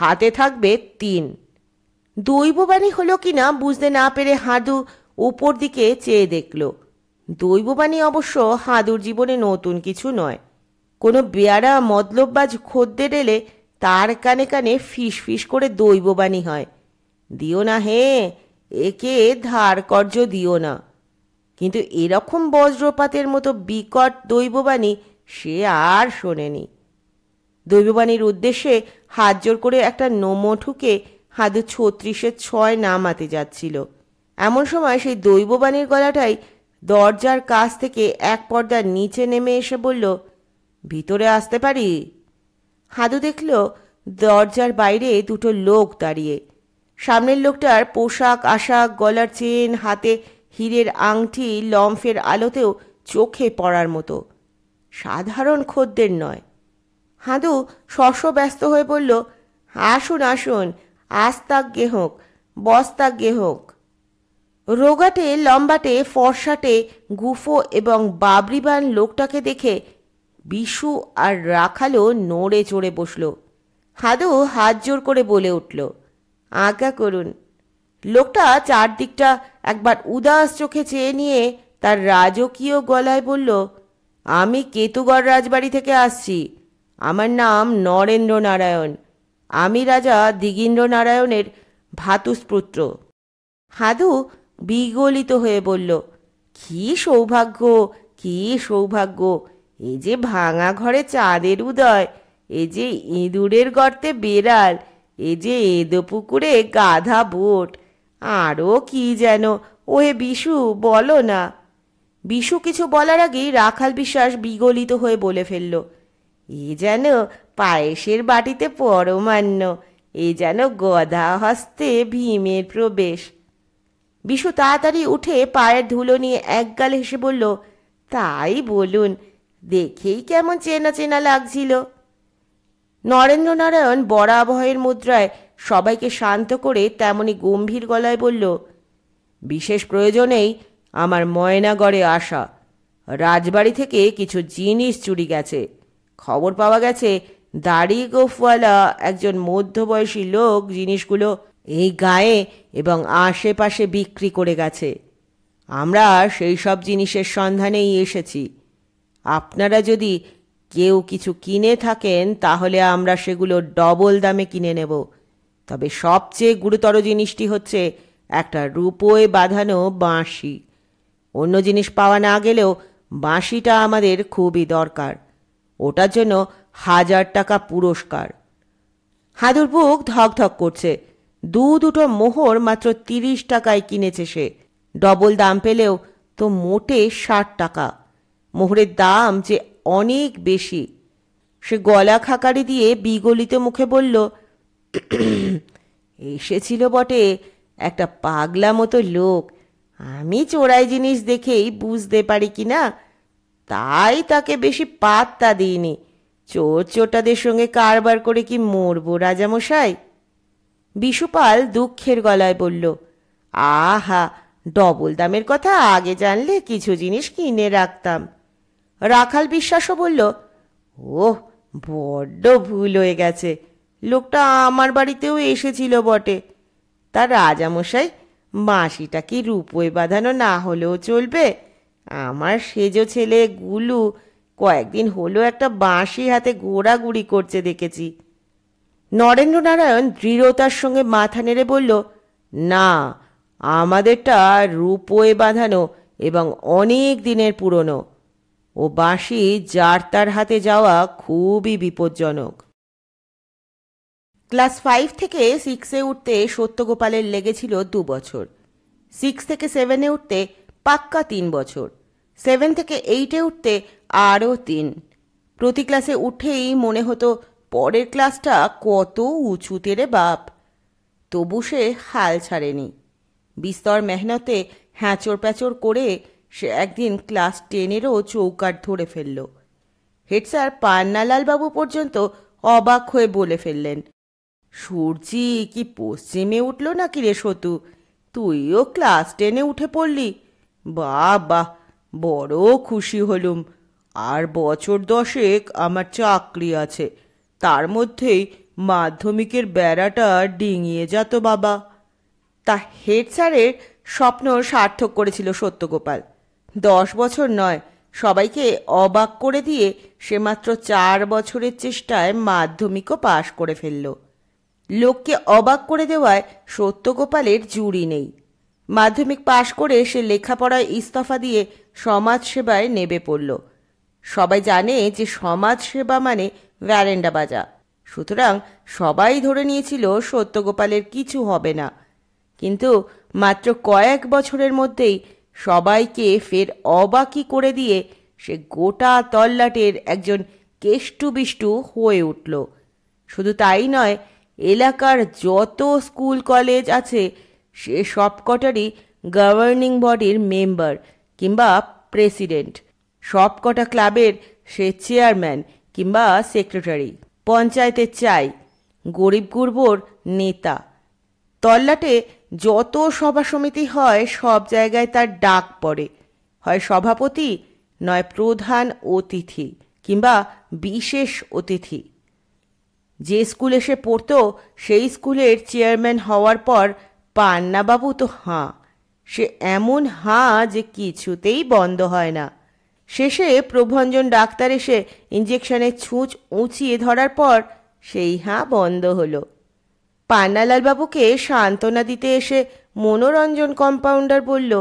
[SPEAKER 1] হাতে থাকবে তিন দৈববাণী হলো কি না বুঝতে না পেরে হাদু ওপর দিকে চেয়ে দেখল দৈববাণী অবশ্য হাদুর জীবনে নতুন কিছু নয় কোনো বেয়ারা মদলব্বাজ খদ্দের এলে তার কানে কানে ফিস ফিস করে দৈববাণী হয় দিও না হে একে ধার কর্য দিও না কিন্তু এরকম বজ্রপাতের মতো বিকট দৈববাণী সে আর শোনেনি দৈববাণীর উদ্দেশ্যে হাত জোর করে একটা নোমো ঠুকে হাদু ছত্রিশে ছয় নামাতে যাচ্ছিল এমন সময় সেই দৈববাণীর গলাটাই দরজার কাছ থেকে এক পর্দার নিচে নেমে এসে বলল ভিতরে আসতে পারি হাদু দেখল দরজার বাইরে দুটো লোক দাঁড়িয়ে সামনের লোকটার পোশাক আশাক গলার চেন হাতে হীরের আংটি লম্ফের আলোতেও চোখে পড়ার মতো সাধারণ খদ্দের নয় হাদু শস্য ব্যস্ত হয়ে বলল আসুন আসুন গে হোক গে হোক রোগাটে লম্বাটে ফর্সাটে গুফো এবং বাবরিবান লোকটাকে দেখে বিশু আর রাখালো নড়ে চড়ে বসল হাদু হাত জোর করে বলে উঠল আজ্ঞা করুন লোকটা চারদিকটা একবার উদাস চোখে চেয়ে নিয়ে তার রাজকীয় গলায় বলল আমি কেতুগড় রাজবাড়ি থেকে আসছি আমার নাম নরেন্দ্র নারায়ণ আমি রাজা দিগীন্দ্রনারায়ণের ভাতুস্পুত্র হাদু বিগলিত হয়ে বলল কি সৌভাগ্য কি সৌভাগ্য এ যে ভাঙা ঘরে চাঁদের উদয় এ যে ইঁদুরের গর্তে বেড়াল এ যে এদো পুকুরে গাধা বোট আরও কি যেন ওহে বিশু বলো না বিশু কিছু বলার আগেই রাখাল বিশ্বাস বিগলিত হয়ে বলে ফেলল এ যেন পায়েসের বাটিতে পরমান্য এ যেন গদা হস্তে ভীমের প্রবেশ বিশু তাড়াতাড়ি উঠে পায়ের ধুলো নিয়ে একগাল হেসে বলল তাই বলুন দেখেই কেমন চেনা চেনা লাগছিল নরেন্দ্রনারায়ণ বড়া আবহাওয়ের মুদ্রায় সবাইকে শান্ত করে তেমনি গম্ভীর গলায় বলল বিশেষ প্রয়োজনেই আমার ময়নাগড়ে আসা রাজবাড়ি থেকে কিছু জিনিস চুরি গেছে খবর পাওয়া গেছে দাড়ি গোফওয়ালা একজন মধ্যবয়সী লোক জিনিসগুলো এই গায়ে এবং আশেপাশে বিক্রি করে গেছে আমরা সেই সব জিনিসের সন্ধানেই এসেছি আপনারা যদি কেউ কিছু কিনে থাকেন তাহলে আমরা সেগুলো ডবল দামে কিনে নেব তবে সবচেয়ে গুরুতর জিনিসটি হচ্ছে একটা রূপোয় বাঁধানো বাঁশি অন্য জিনিস পাওয়া না গেলেও বাঁশিটা আমাদের খুবই দরকার ওটার জন্য হাজার টাকা পুরস্কার হাদুর বুক ধকধক করছে দু দুটো মোহর মাত্র তিরিশ টাকায় কিনেছে সে ডবল দাম পেলেও তো মোটে ষাট টাকা মোহরের দাম যে অনেক বেশি সে গলা খাকারি দিয়ে বিগলিত মুখে বলল এসেছিল বটে একটা পাগলা মতো লোক আমি চোরাই জিনিস দেখেই বুঝতে পারি কি না তাই তাকে বেশি পাত্তা দিইনি চোর চোটাদের সঙ্গে কারবার করে কি মরবো রাজামশাই বিশুপাল দুঃখের গলায় বলল আহা ডবল দামের কথা আগে জানলে কিছু জিনিস কিনে রাখতাম রাখাল বিশ্বাসও বলল ওহ বড্ড ভুল হয়ে গেছে লোকটা আমার বাড়িতেও এসেছিল বটে তার রাজামশাই মাসিটা কি রূপোয় বাঁধানো না হলেও চলবে আমার সেজ ছেলে গুলু কয়েকদিন হলো একটা বাঁশি হাতে গোড়াগুড়ি করছে দেখেছি নরেন্দ্রনারায়ণ দৃঢ়তার সঙ্গে মাথা নেড়ে বলল না আমাদেরটা রূপোয় বাঁধানো এবং অনেক দিনের পুরনো ও বাঁশি যার তার হাতে যাওয়া খুবই বিপজ্জনক ক্লাস ফাইভ থেকে সিক্সে উঠতে সত্যগোপালের লেগেছিল দু বছর সিক্স থেকে সেভেনে উঠতে পাক্কা তিন বছর সেভেন থেকে এইটে উঠতে আরও তিন প্রতি ক্লাসে উঠেই মনে হতো পরের ক্লাসটা কত উঁচুতে রে বাপ তবু সে হাল ছাড়েনি বিস্তর মেহনতে হ্যাঁচর প্যাঁচর করে সে একদিন ক্লাস টেনেরও চৌকাট ধরে ফেলল হেড স্যার পান্নালালবাবু পর্যন্ত অবাক হয়ে বলে ফেললেন সূর্যি কি পশ্চিমে উঠল নাকি রে সতু তুইও ক্লাস টেনে উঠে পড়লি বা বাহ বড় খুশি হলুম আর বছর দশেক আমার চাকরি আছে তার মধ্যেই মাধ্যমিকের বেড়াটা ডিঙিয়ে যাত বাবা তা হেড স্যারের স্বপ্ন সার্থক করেছিল সত্যগোপাল দশ বছর নয় সবাইকে অবাক করে দিয়ে সে মাত্র চার বছরের চেষ্টায় মাধ্যমিকও পাশ করে ফেলল লোককে অবাক করে দেওয়ায় সত্যগোপালের জুড়ি নেই মাধ্যমিক পাশ করে সে লেখাপড়ায় ইস্তফা দিয়ে সমাজসেবায় নেবে পড়ল সবাই জানে যে সমাজসেবা মানে ভ্যারেন্ডা বাজা সুতরাং সবাই ধরে নিয়েছিল সত্যগোপালের কিছু হবে না কিন্তু মাত্র কয়েক বছরের মধ্যেই সবাইকে ফের অবাকি করে দিয়ে সে গোটা তল্লাটের একজন কেষ্টুবিষ্টু হয়ে উঠল শুধু তাই নয় এলাকার যত স্কুল কলেজ আছে সে সবকটারই গভর্নিং বডির মেম্বার কিংবা প্রেসিডেন্ট সবকটা ক্লাবের সে চেয়ারম্যান কিংবা সেক্রেটারি পঞ্চায়েতের চাই গরিব গুর্বর নেতা তল্লাটে যত সভা সমিতি হয় সব জায়গায় তার ডাক পড়ে হয় সভাপতি নয় প্রধান অতিথি কিংবা বিশেষ অতিথি যে স্কুলে সে পড়তো সেই স্কুলের চেয়ারম্যান হওয়ার পর পান্নাবাবু তো হাঁ সে এমন হাঁ যে কিছুতেই বন্ধ হয় না শেষে প্রভঞ্জন ডাক্তার এসে ইঞ্জেকশনের ছুঁচ উঁচিয়ে ধরার পর সেই হাঁ বন্ধ হলো পান্নালালবাবুকে সান্ত্বনা দিতে এসে মনোরঞ্জন কম্পাউন্ডার বলল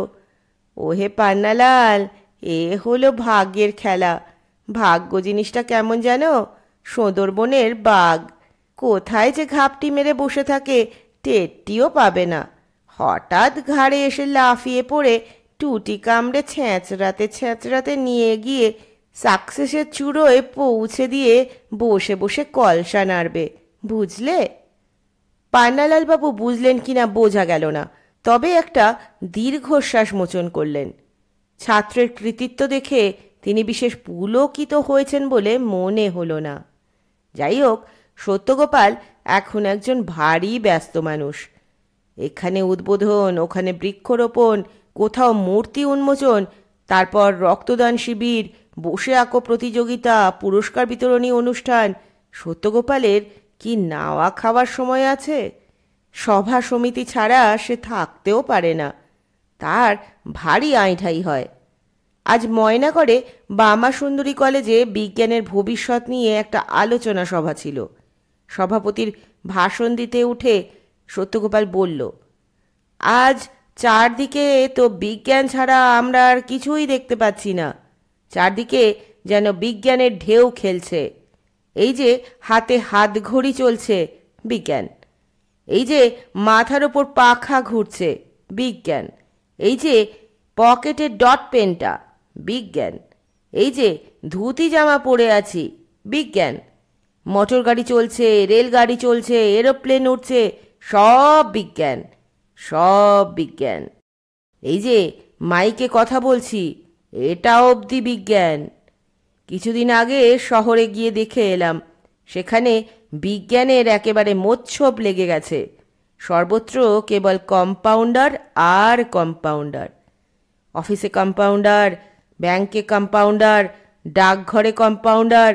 [SPEAKER 1] ওহে পান্নালাল এ হলো ভাগ্যের খেলা ভাগ্য জিনিসটা কেমন জানো সোঁদরবনের বাঘ কোথায় যে ঘাপটি মেরে বসে থাকে টেরটিও পাবে না হঠাৎ ঘাড়ে এসে লাফিয়ে পড়ে টুটি কামড়ে ছ্যাঁচড়াতে ছেঁচড়াতে নিয়ে গিয়ে সাকসেসের চুড়োয় পৌঁছে দিয়ে বসে বসে কলসা নাড়বে বুঝলে পান্নালালবাবু বুঝলেন কিনা বোঝা গেল না তবে একটা দীর্ঘশ্বাস মোচন করলেন ছাত্রের কৃতিত্ব দেখে তিনি বিশেষ পুলকিত হয়েছেন বলে মনে হলো না যাই হোক সত্যগোপাল এখন একজন ভারী ব্যস্ত মানুষ এখানে উদ্বোধন ওখানে বৃক্ষরোপণ কোথাও মূর্তি উন্মোচন তারপর রক্তদান শিবির বসে আঁকো প্রতিযোগিতা পুরস্কার বিতরণী অনুষ্ঠান সত্যগোপালের কি নাওয়া খাওয়ার সময় আছে সভা সমিতি ছাড়া সে থাকতেও পারে না তার ভারী আইঠাই হয় আজ ময়না করে বামা সুন্দরী কলেজে বিজ্ঞানের ভবিষ্যৎ নিয়ে একটা আলোচনা সভা ছিল সভাপতির ভাষণ দিতে উঠে সত্যগোপাল বলল আজ চারদিকে তো বিজ্ঞান ছাড়া আমরা আর কিছুই দেখতে পাচ্ছি না চারদিকে যেন বিজ্ঞানের ঢেউ খেলছে এই যে হাতে হাত ঘড়ি চলছে বিজ্ঞান এই যে মাথার ওপর পাখা ঘুরছে বিজ্ঞান এই যে পকেটে ডট পেনটা বিজ্ঞান এই যে ধুতি জামা পরে আছি বিজ্ঞান মোটর গাড়ি চলছে রেলগাড়ি চলছে এরোপ্লেন উঠছে সব বিজ্ঞান সব বিজ্ঞান এই যে মাইকে কথা বলছি এটা অবধি বিজ্ঞান কিছুদিন আগে শহরে গিয়ে দেখে এলাম সেখানে বিজ্ঞানের একেবারে মোচ্ছপ লেগে গেছে সর্বত্র কেবল কম্পাউন্ডার আর কম্পাউন্ডার অফিসে কম্পাউন্ডার ব্যাংকে কম্পাউন্ডার ডাকঘরে কম্পাউন্ডার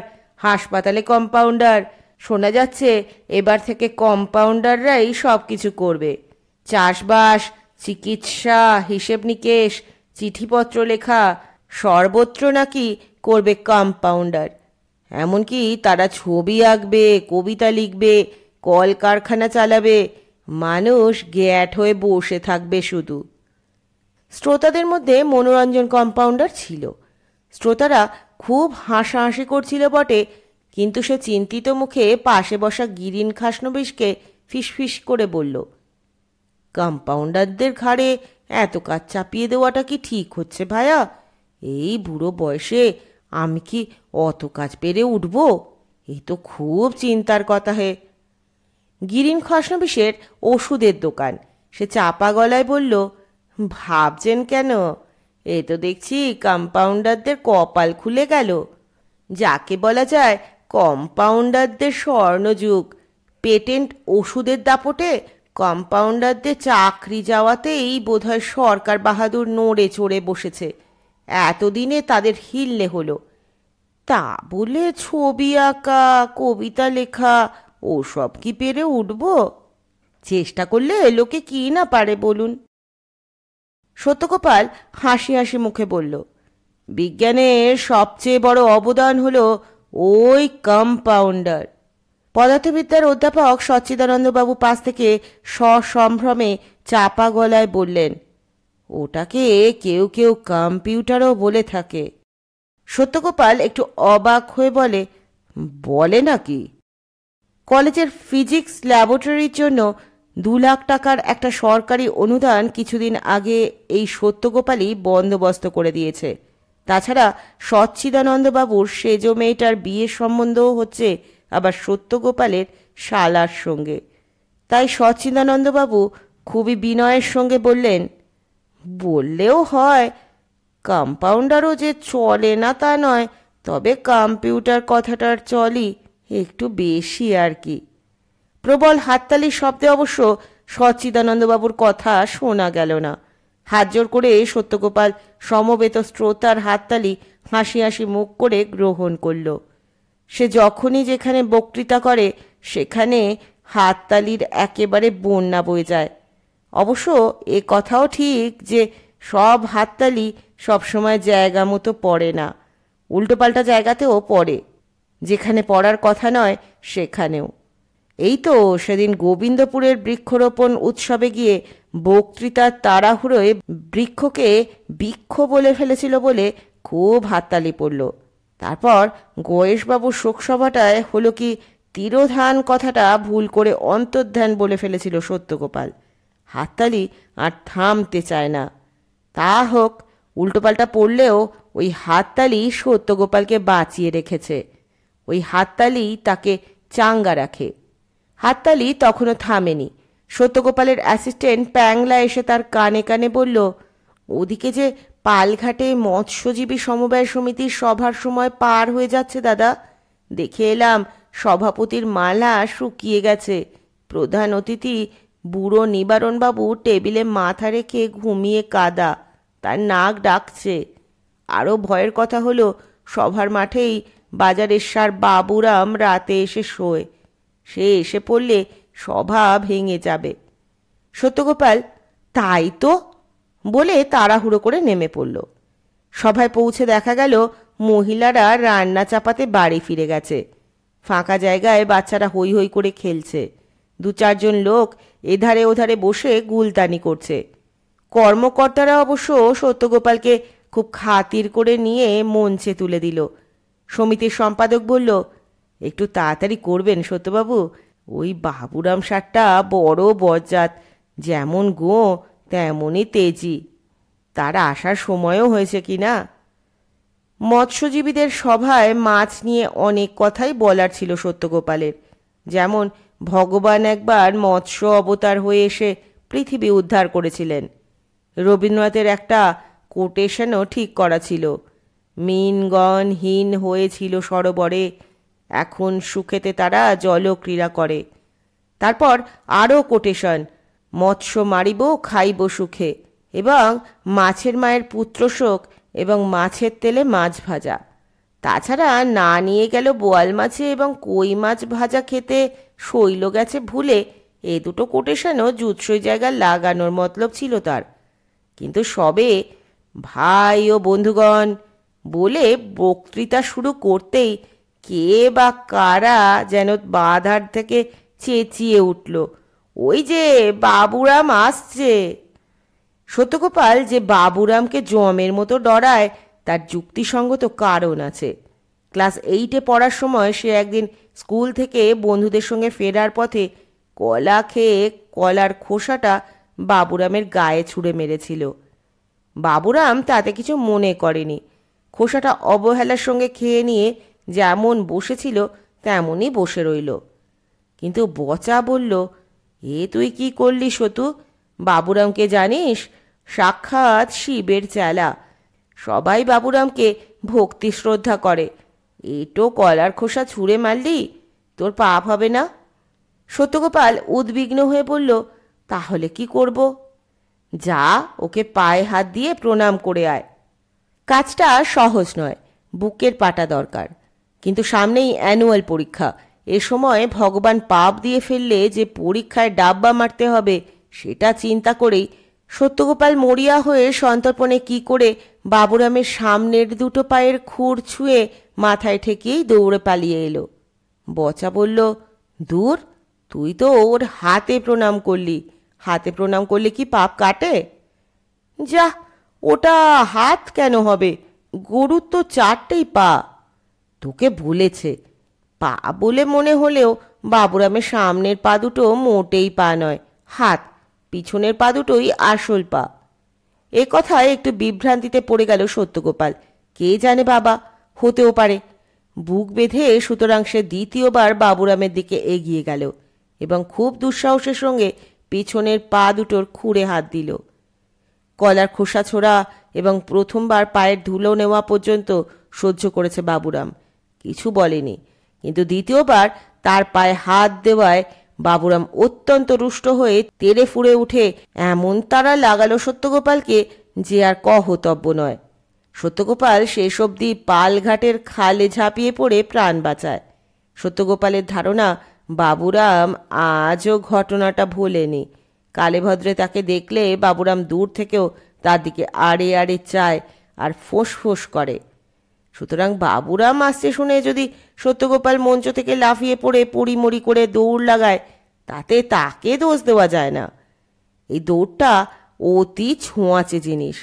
[SPEAKER 1] হাসপাতালে কম্পাউন্ডার শোনা যাচ্ছে এবার থেকে কম্পাউন্ডাররাই সব কিছু করবে চাষবাস চিকিৎসা হিসেব নিকেশ চিঠিপত্র লেখা সর্বত্র নাকি করবে কম্পাউন্ডার এমনকি তারা ছবি আঁকবে কবিতা লিখবে কলকারখানা চালাবে মানুষ গ্যাট হয়ে বসে থাকবে শুধু শ্রোতাদের মধ্যে মনোরঞ্জন কম্পাউন্ডার ছিল শ্রোতারা খুব হাসাহাসি করছিল বটে কিন্তু সে চিন্তিত মুখে পাশে বসা গিরিন খাসনবিশকে ফিসফিস করে বলল কম্পাউন্ডারদের ঘাড়ে এত কাজ চাপিয়ে দেওয়াটা কি ঠিক হচ্ছে ভায়া এই বুড়ো বয়সে আমি কি অত কাজ পেরে উঠব এই তো খুব চিন্তার কথা হে গিরিন খসনবিশের ওষুধের দোকান সে চাপা গলায় বলল ভাবছেন কেন এ তো দেখছি কম্পাউন্ডারদের কপাল খুলে গেল যাকে বলা যায় কম্পাউন্ডারদের স্বর্ণযুগ পেটেন্ট ওষুধের দাপটে কম্পাউন্ডারদের চাকরি যাওয়াতেই বোধহয় সরকার বাহাদুর নড়ে চড়ে বসেছে এতদিনে তাদের হিললে হলো তা বলে ছবি আঁকা কবিতা লেখা ওসব কি পেরে উঠব চেষ্টা করলে লোকে কি না পারে বলুন সত্যগোপাল হাসি হাসি মুখে বলল বিজ্ঞানের সবচেয়ে বড় অবদান হলো ওই কম্পাউন্ডার পদার্থবিদ্যার অধ্যাপক সচ্চিদানন্দবাবু পাশ থেকে সসম্ভ্রমে চাপা গলায় বললেন ওটাকে কেউ কেউ কম্পিউটারও বলে থাকে সত্যগোপাল একটু অবাক হয়ে বলে বলে নাকি কলেজের ফিজিক্স ল্যাবরেটরির জন্য দু লাখ টাকার একটা সরকারি অনুদান কিছুদিন আগে এই সত্যগোপালই বন্দোবস্ত করে দিয়েছে তাছাড়া সচ্ছিদানন্দবাবুর সেজ মেয়েটার বিয়ের সম্বন্ধও হচ্ছে আবার সত্যগোপালের শালার সঙ্গে তাই সচ্ছিদানন্দবাবু খুবই বিনয়ের সঙ্গে বললেন বললেও হয় কম্পাউন্ডারও যে চলে না তা নয় তবে কম্পিউটার কথাটার চলই একটু বেশি আর কি প্রবল হাততালির শব্দে অবশ্য সচ্চিদানন্দবাবুর কথা শোনা গেল না হাত জোর করে সত্যগোপাল সমবেত শ্রোতার হাততালি হাসি হাসি মুখ করে গ্রহণ করল সে যখনই যেখানে বক্তৃতা করে সেখানে হাততালির একেবারে বন্যা বয়ে যায় অবশ্য এ কথাও ঠিক যে সব হাততালি সবসময় জায়গা মতো পড়ে না উল্টোপাল্টা জায়গাতেও পড়ে যেখানে পড়ার কথা নয় সেখানেও এই তো সেদিন গোবিন্দপুরের বৃক্ষরোপণ উৎসবে গিয়ে বক্তৃতার তাড়াহুড়োয় বৃক্ষকে বৃক্ষ বলে ফেলেছিল বলে খুব হাততালি পড়ল তারপর গয়েশবাবুর শোকসভাটায় হলো কি তিরোধান কথাটা ভুল করে অন্তর্ধান বলে ফেলেছিল সত্যগোপাল হাততালি আর থামতে চায় না তা হোক উল্টোপাল্টা পড়লেও ওই হাততালি সত্যগোপালকে বাঁচিয়ে রেখেছে ওই হাততালি তাকে চাঙ্গা রাখে হাততালি তখনও থামেনি সত্যগোপালের অ্যাসিস্ট্যান্ট প্যাংলা এসে তার কানে কানে বলল ওদিকে যে পালঘাটে মৎস্যজীবী সমবায় সমিতির সভার সময় পার হয়ে যাচ্ছে দাদা দেখে এলাম সভাপতির মালা শুকিয়ে গেছে প্রধান অতিথি বুড়ো নিবারণবাবু টেবিলে মাথা রেখে ঘুমিয়ে কাদা তার নাক ডাকছে আরও ভয়ের কথা হলো সভার মাঠেই বাজারের সার বাবুরাম রাতে এসে শোয় সে এসে পড়লে সভা ভেঙে যাবে সত্যগোপাল তাই তো বলে তাড়াহুড়ো করে নেমে পড়ল সভায় পৌঁছে দেখা গেল মহিলারা রান্না চাপাতে বাড়ি ফিরে গেছে ফাঁকা জায়গায় বাচ্চারা হই হই করে খেলছে দু চারজন লোক এধারে ওধারে বসে গুলতানি করছে কর্মকর্তারা অবশ্য সত্যগোপালকে খুব খাতির করে নিয়ে মঞ্চে তুলে দিল সমিতির সম্পাদক বলল একটু তাড়াতাড়ি করবেন সত্যবাবু ওই বাবুরাম সারটা বড় বজ্জাত যেমন গো তেমনই তেজি তার আসার সময়ও হয়েছে কি না মৎস্যজীবীদের সভায় মাছ নিয়ে অনেক কথাই বলার ছিল সত্যগোপালের যেমন ভগবান একবার মৎস্য অবতার হয়ে এসে পৃথিবী উদ্ধার করেছিলেন রবীন্দ্রনাথের একটা কোটেশনও ঠিক করা ছিল মিনগণ হীন হয়েছিল সরোবরে এখন সুখেতে তারা জলক্রীড়া করে তারপর আরও কোটেশন মৎস্য মারিব খাইব সুখে এবং মাছের মায়ের পুত্র শোক এবং মাছের তেলে মাছ ভাজা তাছাড়া না নিয়ে গেল বোয়াল মাছে এবং কই মাছ ভাজা খেতে শৈল গেছে ভুলে এ দুটো কোটেশনও জুৎসই জায়গা লাগানোর মতলব ছিল তার কিন্তু সবে ভাই ও বন্ধুগণ বলে বক্তৃতা শুরু করতেই কে বা কারা যেন বাঁধার থেকে চেঁচিয়ে উঠল ওই যে বাবুরাম আসছে সত্যগোপাল যে বাবুরামকে জমের মতো ডরায় তার যুক্তিসঙ্গত কারণ আছে ক্লাস এইটে পড়ার সময় সে একদিন স্কুল থেকে বন্ধুদের সঙ্গে ফেরার পথে কলা খেয়ে কলার খোসাটা বাবুরামের গায়ে ছুঁড়ে মেরেছিল বাবুরাম তাতে কিছু মনে করেনি খোসাটা অবহেলার সঙ্গে খেয়ে নিয়ে যেমন বসেছিল তেমনই বসে রইল কিন্তু বচা বলল এ তুই কি করলি সতু বাবুরামকে জানিস সাক্ষাৎ শিবের চেলা সবাই বাবুরামকে ভক্তি শ্রদ্ধা করে এটো কলার খোসা ছুঁড়ে মারলি তোর পাপ হবে না সত্যগোপাল উদ্বিগ্ন হয়ে বলল তাহলে কি করব যা ওকে পায়ে হাত দিয়ে প্রণাম করে আয় কাজটা সহজ নয় বুকের পাটা দরকার কিন্তু সামনেই অ্যানুয়াল পরীক্ষা এ সময় ভগবান পাপ দিয়ে ফেললে যে পরীক্ষায় ডাব্বা মারতে হবে সেটা চিন্তা করেই সত্যগোপাল মরিয়া হয়ে সন্তর্পণে কি করে বাবুরামের সামনের দুটো পায়ের খুর ছুঁয়ে মাথায় ঠেকিয়েই দৌড়ে পালিয়ে এলো বচা বলল দূর তুই তো ওর হাতে প্রণাম করলি হাতে প্রণাম করলে কি পাপ কাটে যা ওটা হাত কেন হবে গরুর তো চারটেই পা তোকে বলেছে পা বলে মনে হলেও বাবুরামের সামনের পা দুটো মোটেই পা নয় হাত পিছনের পা দুটোই আসল পা এ কথায় একটু বিভ্রান্তিতে পড়ে গেল সত্যগোপাল কে জানে বাবা হতেও পারে বুক বেঁধে সুতরাং সে দ্বিতীয়বার বাবুরামের দিকে এগিয়ে গেল এবং খুব দুঃসাহসের সঙ্গে পিছনের পা দুটোর খুঁড়ে হাত দিল কলার খোসা ছোড়া এবং প্রথমবার পায়ের ধুলো নেওয়া পর্যন্ত সহ্য করেছে বাবুরাম কিছু বলেনি কিন্তু দ্বিতীয়বার তার পায়ে হাত দেওয়ায় বাবুরাম অত্যন্ত রুষ্ট হয়ে তেড়ে ফুড়ে উঠে এমন তারা লাগালো সত্যগোপালকে যে আর কহতব্য নয় সত্যগোপাল শেষ অবধি পালঘাটের খালে ঝাঁপিয়ে পড়ে প্রাণ বাঁচায় সত্যগোপালের ধারণা বাবুরাম আজও ঘটনাটা ভোলেনি কালেভদ্রে তাকে দেখলে বাবুরাম দূর থেকেও তার দিকে আড়ে আড়ে চায় আর ফোঁস ফোঁস করে সুতরাং বাবুরাম আসছে শুনে যদি সত্যগোপাল মঞ্চ থেকে লাফিয়ে পড়ে পড়িমড়ি করে দৌড় লাগায় তাতে তাকে দোষ দেওয়া যায় না এই দৌড়টা অতি ছোঁয়াচে জিনিস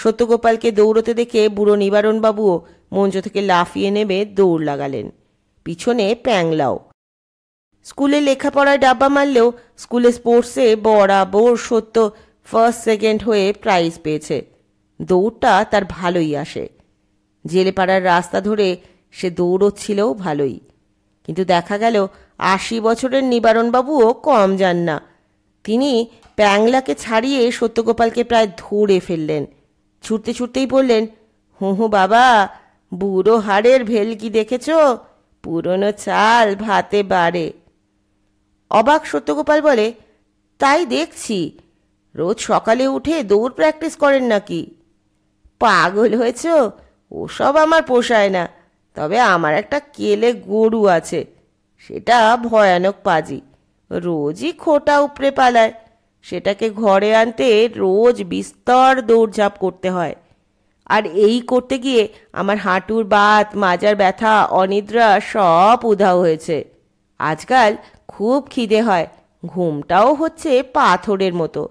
[SPEAKER 1] সত্যগোপালকে দৌড়তে দেখে বুড়ো নিবারণবাবুও মঞ্চ থেকে লাফিয়ে নেমে দৌড় লাগালেন পিছনে প্যাংলাও স্কুলে লেখাপড়ায় ডাব্বা মারলেও স্কুলে স্পোর্টসে বরাবর সত্য ফার্স্ট সেকেন্ড হয়ে প্রাইজ পেয়েছে দৌড়টা তার ভালোই আসে জেলে পাড়ার রাস্তা ধরে সে দৌড়চ্ছিলও ভালোই কিন্তু দেখা গেল আশি বছরের নিবারণবাবুও কম যান না তিনি প্যাংলাকে ছাড়িয়ে সত্যগোপালকে প্রায় ধরে ফেললেন ছুটতে ছুটতেই বললেন হুঁ হুঁ বাবা বুড়ো হাড়ের ভেলকি দেখেছ পুরনো চাল ভাতে বাড়ে অবাক সত্যগোপাল বলে তাই দেখছি রোজ সকালে উঠে দৌড় প্র্যাকটিস করেন নাকি পাগল হয়েছ ওসব আমার পোষায় না তবে আমার একটা কেলে গরু আছে সেটা ভয়ানক পাজি রোজই খোটা উপড়ে পালায় সেটাকে ঘরে আনতে রোজ বিস্তর দৌড়ঝাঁপ করতে হয় আর এই করতে গিয়ে আমার হাঁটুর বাত মাজার ব্যথা অনিদ্রা সব উধাও হয়েছে আজকাল খুব খিদে হয় ঘুমটাও হচ্ছে পাথরের মতো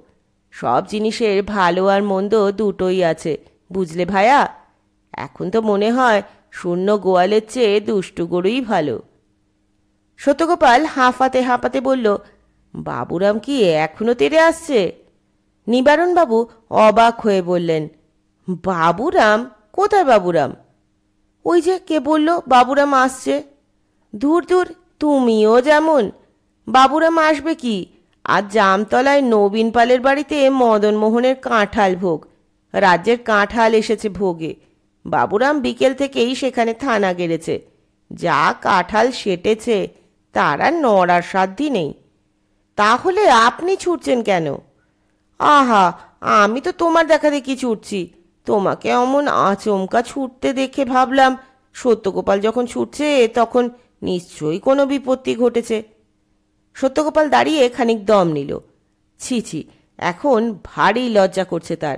[SPEAKER 1] সব জিনিসের ভালো আর মন্দ দুটোই আছে বুঝলে ভায়া এখন তো মনে হয় শূন্য গোয়ালের চেয়ে দুষ্টু গরুই ভালো সত্যগোপাল হাঁফাতে হাঁপাতে বলল বাবুরাম কি এখনও তেরে আসছে নিবারণবাবু অবাক হয়ে বললেন বাবুরাম কোথায় বাবুরাম ওই যে কে বলল বাবুরাম আসছে দূর দূর তুমিও যেমন বাবুরাম আসবে কি আর জামতলায় নবীন পালের বাড়িতে মদনমোহনের কাঁঠাল ভোগ রাজ্যের কাঁঠাল এসেছে ভোগে বাবুরাম বিকেল থেকেই সেখানে থানা গেড়েছে যা কাঁঠাল সেটেছে তার আর নড়ার সাধ্যি নেই তাহলে আপনি ছুটছেন কেন আহা আমি তো তোমার দেখা দেখি ছুটছি তোমাকে অমন আচমকা ছুটতে দেখে ভাবলাম সত্যগোপাল যখন ছুটছে তখন নিশ্চয়ই কোনো বিপত্তি ঘটেছে সত্যগোপাল দাঁড়িয়ে খানিক দম নিল ছি ছি এখন ভারী লজ্জা করছে তার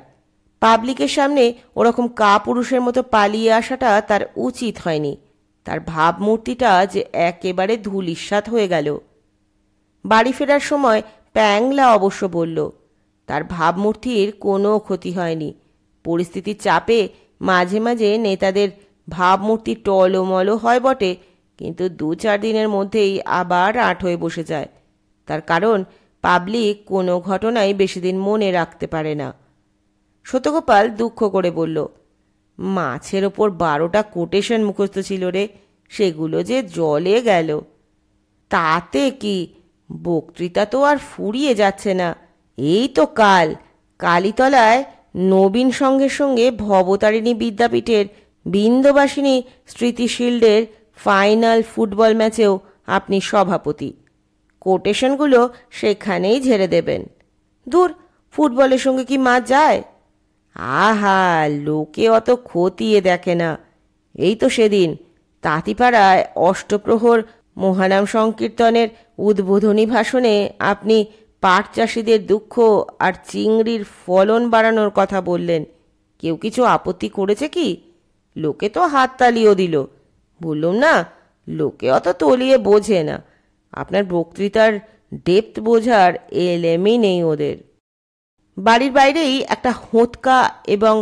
[SPEAKER 1] পাবলিকের সামনে ওরকম কাপুরুষের মতো পালিয়ে আসাটা তার উচিত হয়নি তার ভাবমূর্তিটা যে একেবারে ধুলিস্বাদ হয়ে গেল বাড়ি ফেরার সময় প্যাংলা অবশ্য বলল তার ভাবমূর্তির কোনো ক্ষতি হয়নি পরিস্থিতির চাপে মাঝে মাঝে নেতাদের ভাবমূর্তি টলমলো হয় বটে কিন্তু দু চার দিনের মধ্যেই আবার আট হয়ে বসে যায় তার কারণ পাবলিক কোনো ঘটনাই বেশি দিন মনে রাখতে পারে না সতগোপাল দুঃখ করে বলল মাছের ওপর বারোটা কোটেশন মুখস্থ ছিল রে সেগুলো যে জলে গেল তাতে কি বক্তৃতা তো আর ফুরিয়ে যাচ্ছে না এই তো কাল কালীতলায় নবীন সঙ্গে সঙ্গে ভবতারিণী বিদ্যাপীঠের বিন্দবাসিনী স্মৃতিশিল্ডের ফাইনাল ফুটবল ম্যাচেও আপনি সভাপতি কোটেশনগুলো সেখানেই ঝেড়ে দেবেন দূর ফুটবলের সঙ্গে কি মা যায় আহা লোকে অত খতিয়ে দেখে না এই তো সেদিন তাঁতিপাড়ায় অষ্টপ্রহর মহানাম সংকীর্তনের উদ্বোধনী ভাষণে আপনি পাট চাষিদের দুঃখ আর চিংড়ির ফলন বাড়ানোর কথা বললেন কেউ কিছু আপত্তি করেছে কি লোকে তো হাত তালিও দিল বললুম না লোকে অত তলিয়ে বোঝে না আপনার বক্তৃতার ডেপথ বোঝার এলেমই নেই ওদের বাড়ির বাইরেই একটা হোঁতকা এবং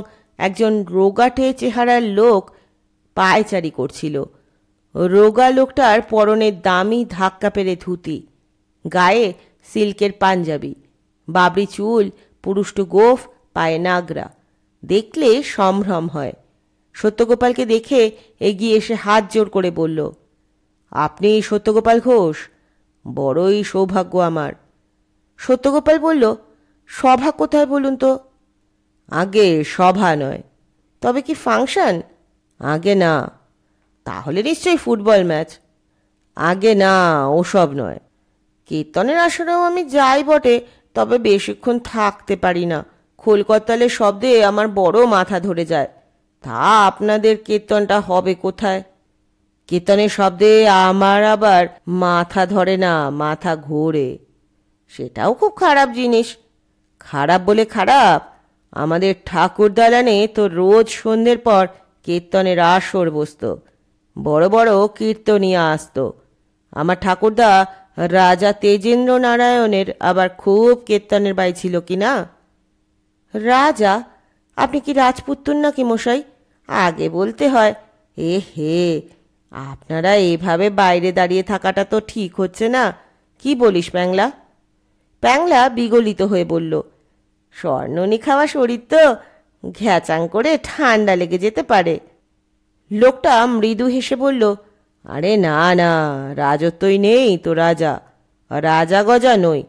[SPEAKER 1] একজন রোগাটে চেহারার লোক পায়চারি করছিল রোগা লোকটার পরনে দামি ধাক্কা পেরে ধুতি গায়ে সিল্কের পাঞ্জাবি বাবরি চুল পুরুষ্ট গোফ পায়ে নাগরা দেখলে সম্ভ্রম হয় সত্যগোপালকে দেখে এগিয়ে এসে হাত জোর করে বলল আপনি সত্যগোপাল ঘোষ বড়ই সৌভাগ্য আমার সত্যগোপাল বলল সভা কোথায় বলুন তো আগে সভা নয় তবে কি ফাংশন আগে না তাহলে নিশ্চয়ই ফুটবল ম্যাচ আগে না ওসব নয় কীর্তনের আসরেও আমি যাই বটে তবে বেশিক্ষণ থাকতে পারি না খোলকতালের শব্দে আমার বড় মাথা ধরে যায় তা আপনাদের কীর্তনটা হবে কোথায় কীর্তনের শব্দে আমার আবার মাথা ধরে না মাথা ঘোরে সেটাও খুব খারাপ জিনিস খারাপ বলে খারাপ আমাদের ঠাকুর দালানে তো রোজ সন্ধ্যের পর কীর্তনের আসর বসত বড় বড় কীর্তনিয়া আসতো আমার ঠাকুরদা রাজা তেজেন্দ্র নারায়ণের আবার খুব কীর্তনের বাই ছিল কি না রাজা আপনি কি রাজপুত্র নাকি মশাই আগে বলতে হয় এ হে আপনারা এভাবে বাইরে দাঁড়িয়ে থাকাটা তো ঠিক হচ্ছে না কি বলিস প্যাংলা প্যাংলা বিগলিত হয়ে বলল স্বর্ণনি খাওয়া শরীর তো ঘ্যাচাং করে ঠান্ডা লেগে যেতে পারে লোকটা মৃদু হেসে বলল আরে না না রাজত্বই নেই তো রাজা রাজা গজা নই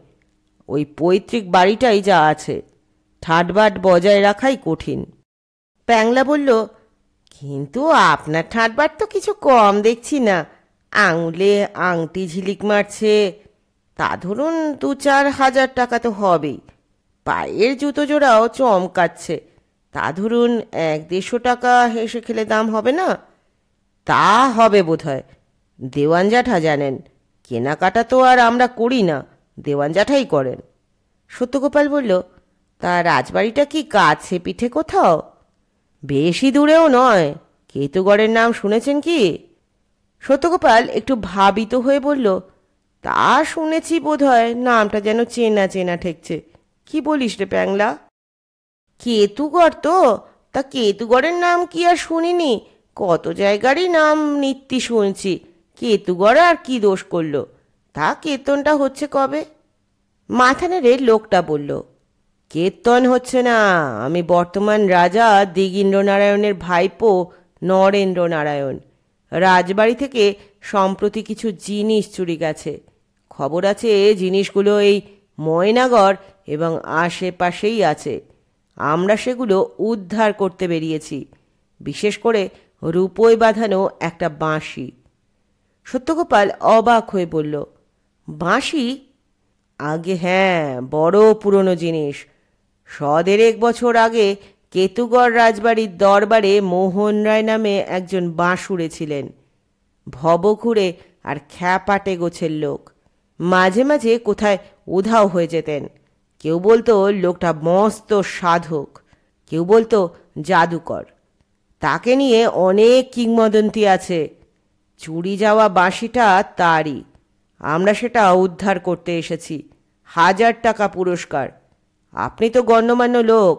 [SPEAKER 1] ওই পৈতৃক বাড়িটাই যা আছে ঠাটবাট বজায় রাখাই কঠিন প্যাংলা বলল কিন্তু আপনার ঠাটবাট তো কিছু কম দেখছি না আঙুলে আংটি ঝিলিক মারছে তা ধরুন দু চার হাজার টাকা তো হবেই পায়ের জুতো জোড়াও চমকাচ্ছে তা ধরুন এক দেড়শো টাকা হেসে খেলে দাম হবে না তা হবে বোধহয় দেওয়ান জ্যাঠা জানেন কেনাকাটা তো আর আমরা করি না দেওয়ান জ্যাঠাই করেন সত্যগোপাল বলল তা রাজবাড়িটা কি কাছে পিঠে কোথাও বেশি দূরেও নয় কেতুগড়ের নাম শুনেছেন কি সত্যগোপাল একটু ভাবিত হয়ে বলল তা শুনেছি বোধহয় নামটা যেন চেনা চেনা ঠেকছে কি বলিস রে প্যাংলা কেতুগড় তো তা কেতুগড়ের নাম কি আর শুনিনি কত জায়গারই নাম নিত্যি শুনছি কেতুগড় আর কি দোষ করলো তা কেতনটা হচ্ছে কবে মাথা লোকটা বলল কেতন হচ্ছে না আমি বর্তমান রাজা দিগীন্দ্রনারায়ণের ভাইপো নরেন্দ্র নারায়ণ রাজবাড়ি থেকে সম্প্রতি কিছু জিনিস চুরি গেছে খবর আছে জিনিসগুলো এই ময়নাগড় এবং আশেপাশেই আছে আমরা সেগুলো উদ্ধার করতে বেরিয়েছি বিশেষ করে রূপই বাঁধানো একটা বাঁশি সত্যগোপাল অবাক হয়ে বলল বাঁশি আগে হ্যাঁ বড় পুরনো জিনিস এক বছর আগে কেতুগড় রাজবাড়ির দরবারে মোহন রায় নামে একজন বাঁশুড়ে ছিলেন ভবঘুরে আর খ্যাপাটে গোছের লোক মাঝে মাঝে কোথায় উধাও হয়ে যেতেন কেউ বলতো লোকটা মস্ত সাধক কেউ বলতো জাদুকর তাকে নিয়ে অনেক কিংবদন্তি আছে চুরি যাওয়া বাঁশিটা তারই আমরা সেটা উদ্ধার করতে এসেছি হাজার টাকা পুরস্কার আপনি তো গণ্যমান্য লোক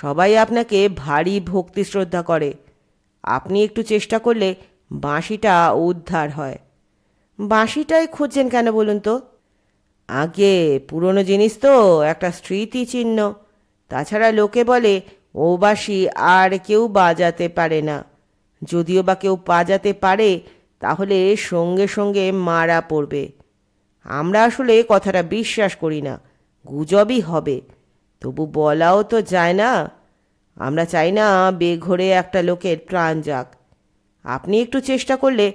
[SPEAKER 1] সবাই আপনাকে ভারী ভক্তি শ্রদ্ধা করে আপনি একটু চেষ্টা করলে বাঁশিটা উদ্ধার হয় বাঁশিটাই খুঁজছেন কেন বলুন তো আগে পুরনো জিনিস তো একটা স্মৃতিচিহ্ন তাছাড়া লোকে বলে ও বাঁশি আর কেউ বাজাতে পারে না যদিও বা কেউ বাজাতে পারে তাহলে সঙ্গে সঙ্গে মারা পড়বে আমরা আসলে কথাটা বিশ্বাস করি না গুজবই হবে তবু বলাও তো যায় না আমরা চাই না বেঘরে একটা লোকের প্রাণ যাক আপনি একটু চেষ্টা করলে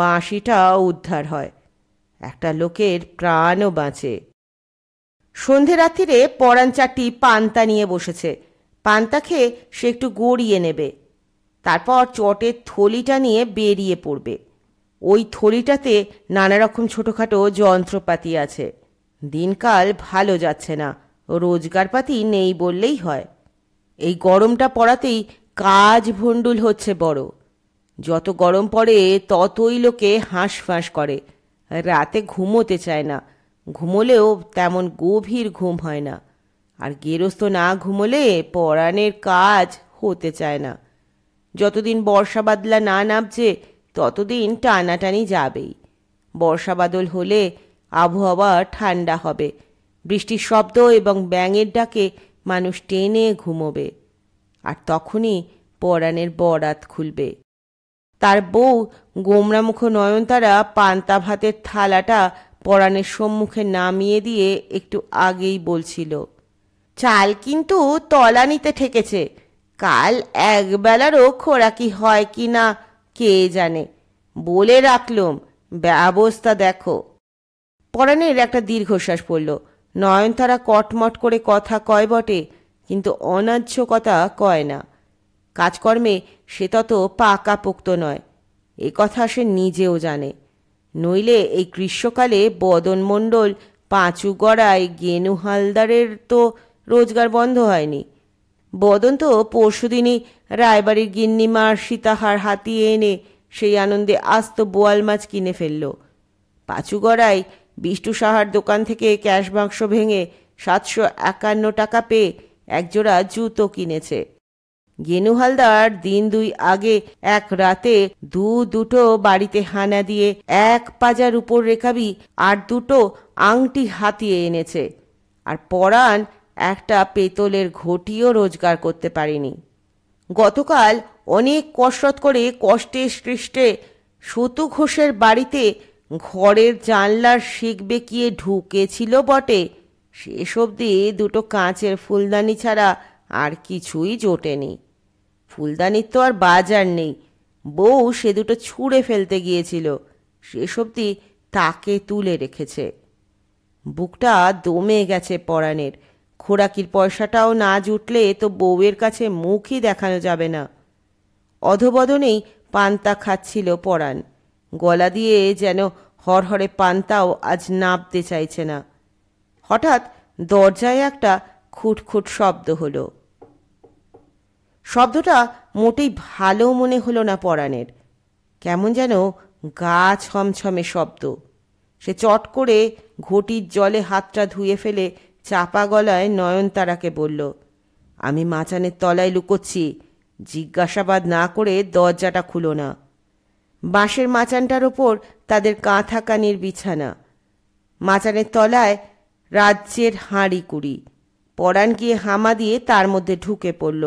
[SPEAKER 1] বাঁশিটাও উদ্ধার হয় একটা লোকের প্রাণও বাঁচে সন্ধে রাত্রিরে পরাণ চারটি পান্তা নিয়ে বসেছে পান্তা খেয়ে সে একটু গড়িয়ে নেবে তারপর চটের থলিটা নিয়ে বেরিয়ে পড়বে ওই থলিটাতে নানা রকম ছোটোখাটো যন্ত্রপাতি আছে দিনকাল ভালো যাচ্ছে না রোজগারপাতি নেই বললেই হয় এই গরমটা পড়াতেই কাজ ভণ্ডুল হচ্ছে বড় যত গরম পড়ে ততই লোকে হাঁসফাঁস করে রাতে ঘুমোতে চায় না ঘুমোলেও তেমন গভীর ঘুম হয় না আর গেরস্ত না ঘুমোলে পরাণের কাজ হতে চায় না যতদিন বর্ষা বাদলা না নামছে ততদিন টানাটানি যাবেই বর্ষা বাদল হলে আবহাওয়া ঠান্ডা হবে বৃষ্টির শব্দ এবং ব্যাঙের ডাকে মানুষ টেনে ঘুমোবে আর তখনই পরাণের বরাত খুলবে তার বউ গোমরামুখ নয়নতারা পান্তা ভাতের থালাটা পরাণের সম্মুখে নামিয়ে দিয়ে একটু আগেই বলছিল চাল কিন্তু তলানিতে ঠেকেছে কাল একবেলারও খোরাকি হয় কি না কে জানে বলে রাখলুম ব্যবস্থা দেখো পরাণের একটা দীর্ঘশ্বাস পড়ল নয়নতারা কটমট করে কথা কয় বটে কিন্তু অনাচ্ছ কথা কয় না কাজকর্মে সে তত পাকা পোক্ত নয় এ কথা সে নিজেও জানে নইলে এই গ্রীষ্মকালে বদন মণ্ডল পাঁচু গড়ায় গেনু হালদারের তো রোজগার বন্ধ হয়নি বদন তো পরশুদিনই রায়বাড়ির গিন্নিমার সীতাহার হাতিয়ে এনে সেই আনন্দে আস্ত বোয়াল মাছ কিনে ফেলল পাঁচু বিষ্টু সাহার দোকান থেকে ক্যাশ বাক্স ভেঙে সাতশো একান্ন টাকা পেয়ে একজোড়া জুতো কিনেছে গেনু হালদার দিন দুই আগে এক রাতে দু দুটো বাড়িতে হানা দিয়ে এক পাজার উপর রেখাবি আর দুটো আংটি হাতিয়ে এনেছে আর পরাণ একটা পেতলের ঘটিও রোজগার করতে পারেনি গতকাল অনেক কসরত করে কষ্টে সৃষ্টে সুতু ঘোষের বাড়িতে ঘরের জানলার শিখ বেঁকিয়ে ঢুকেছিল বটে সেসব অবধি দুটো কাঁচের ফুলদানি ছাড়া আর কিছুই জোটেনি ফুলদানির তো আর বাজার নেই বউ সে দুটো ছুঁড়ে ফেলতে গিয়েছিল শেষ অবধি তাকে তুলে রেখেছে বুকটা দমে গেছে পরাণের খোরাকির পয়সাটাও না জুটলে তো বউয়ের কাছে মুখই দেখানো যাবে না অধবদনেই পান্তা খাচ্ছিল পরাণ গলা দিয়ে যেন হরহরে পান্তাও আজ নাবতে চাইছে না হঠাৎ দরজায় একটা খুটখুট শব্দ হলো শব্দটা মোটেই ভালো মনে হলো না পরাণের কেমন যেন গা ছমছমে শব্দ সে চট করে ঘটির জলে হাতটা ধুয়ে ফেলে চাপা গলায় নয়নতারাকে বলল আমি মাচানের তলায় লুকোচ্ছি জিজ্ঞাসাবাদ না করে দরজাটা খুলো না বাঁশের মাচানটার ওপর তাদের কাঁথা কানির বিছানা মাচানের তলায় রাজ্যের হাঁড়ি কুড়ি পরাণ গিয়ে হামা দিয়ে তার মধ্যে ঢুকে পড়ল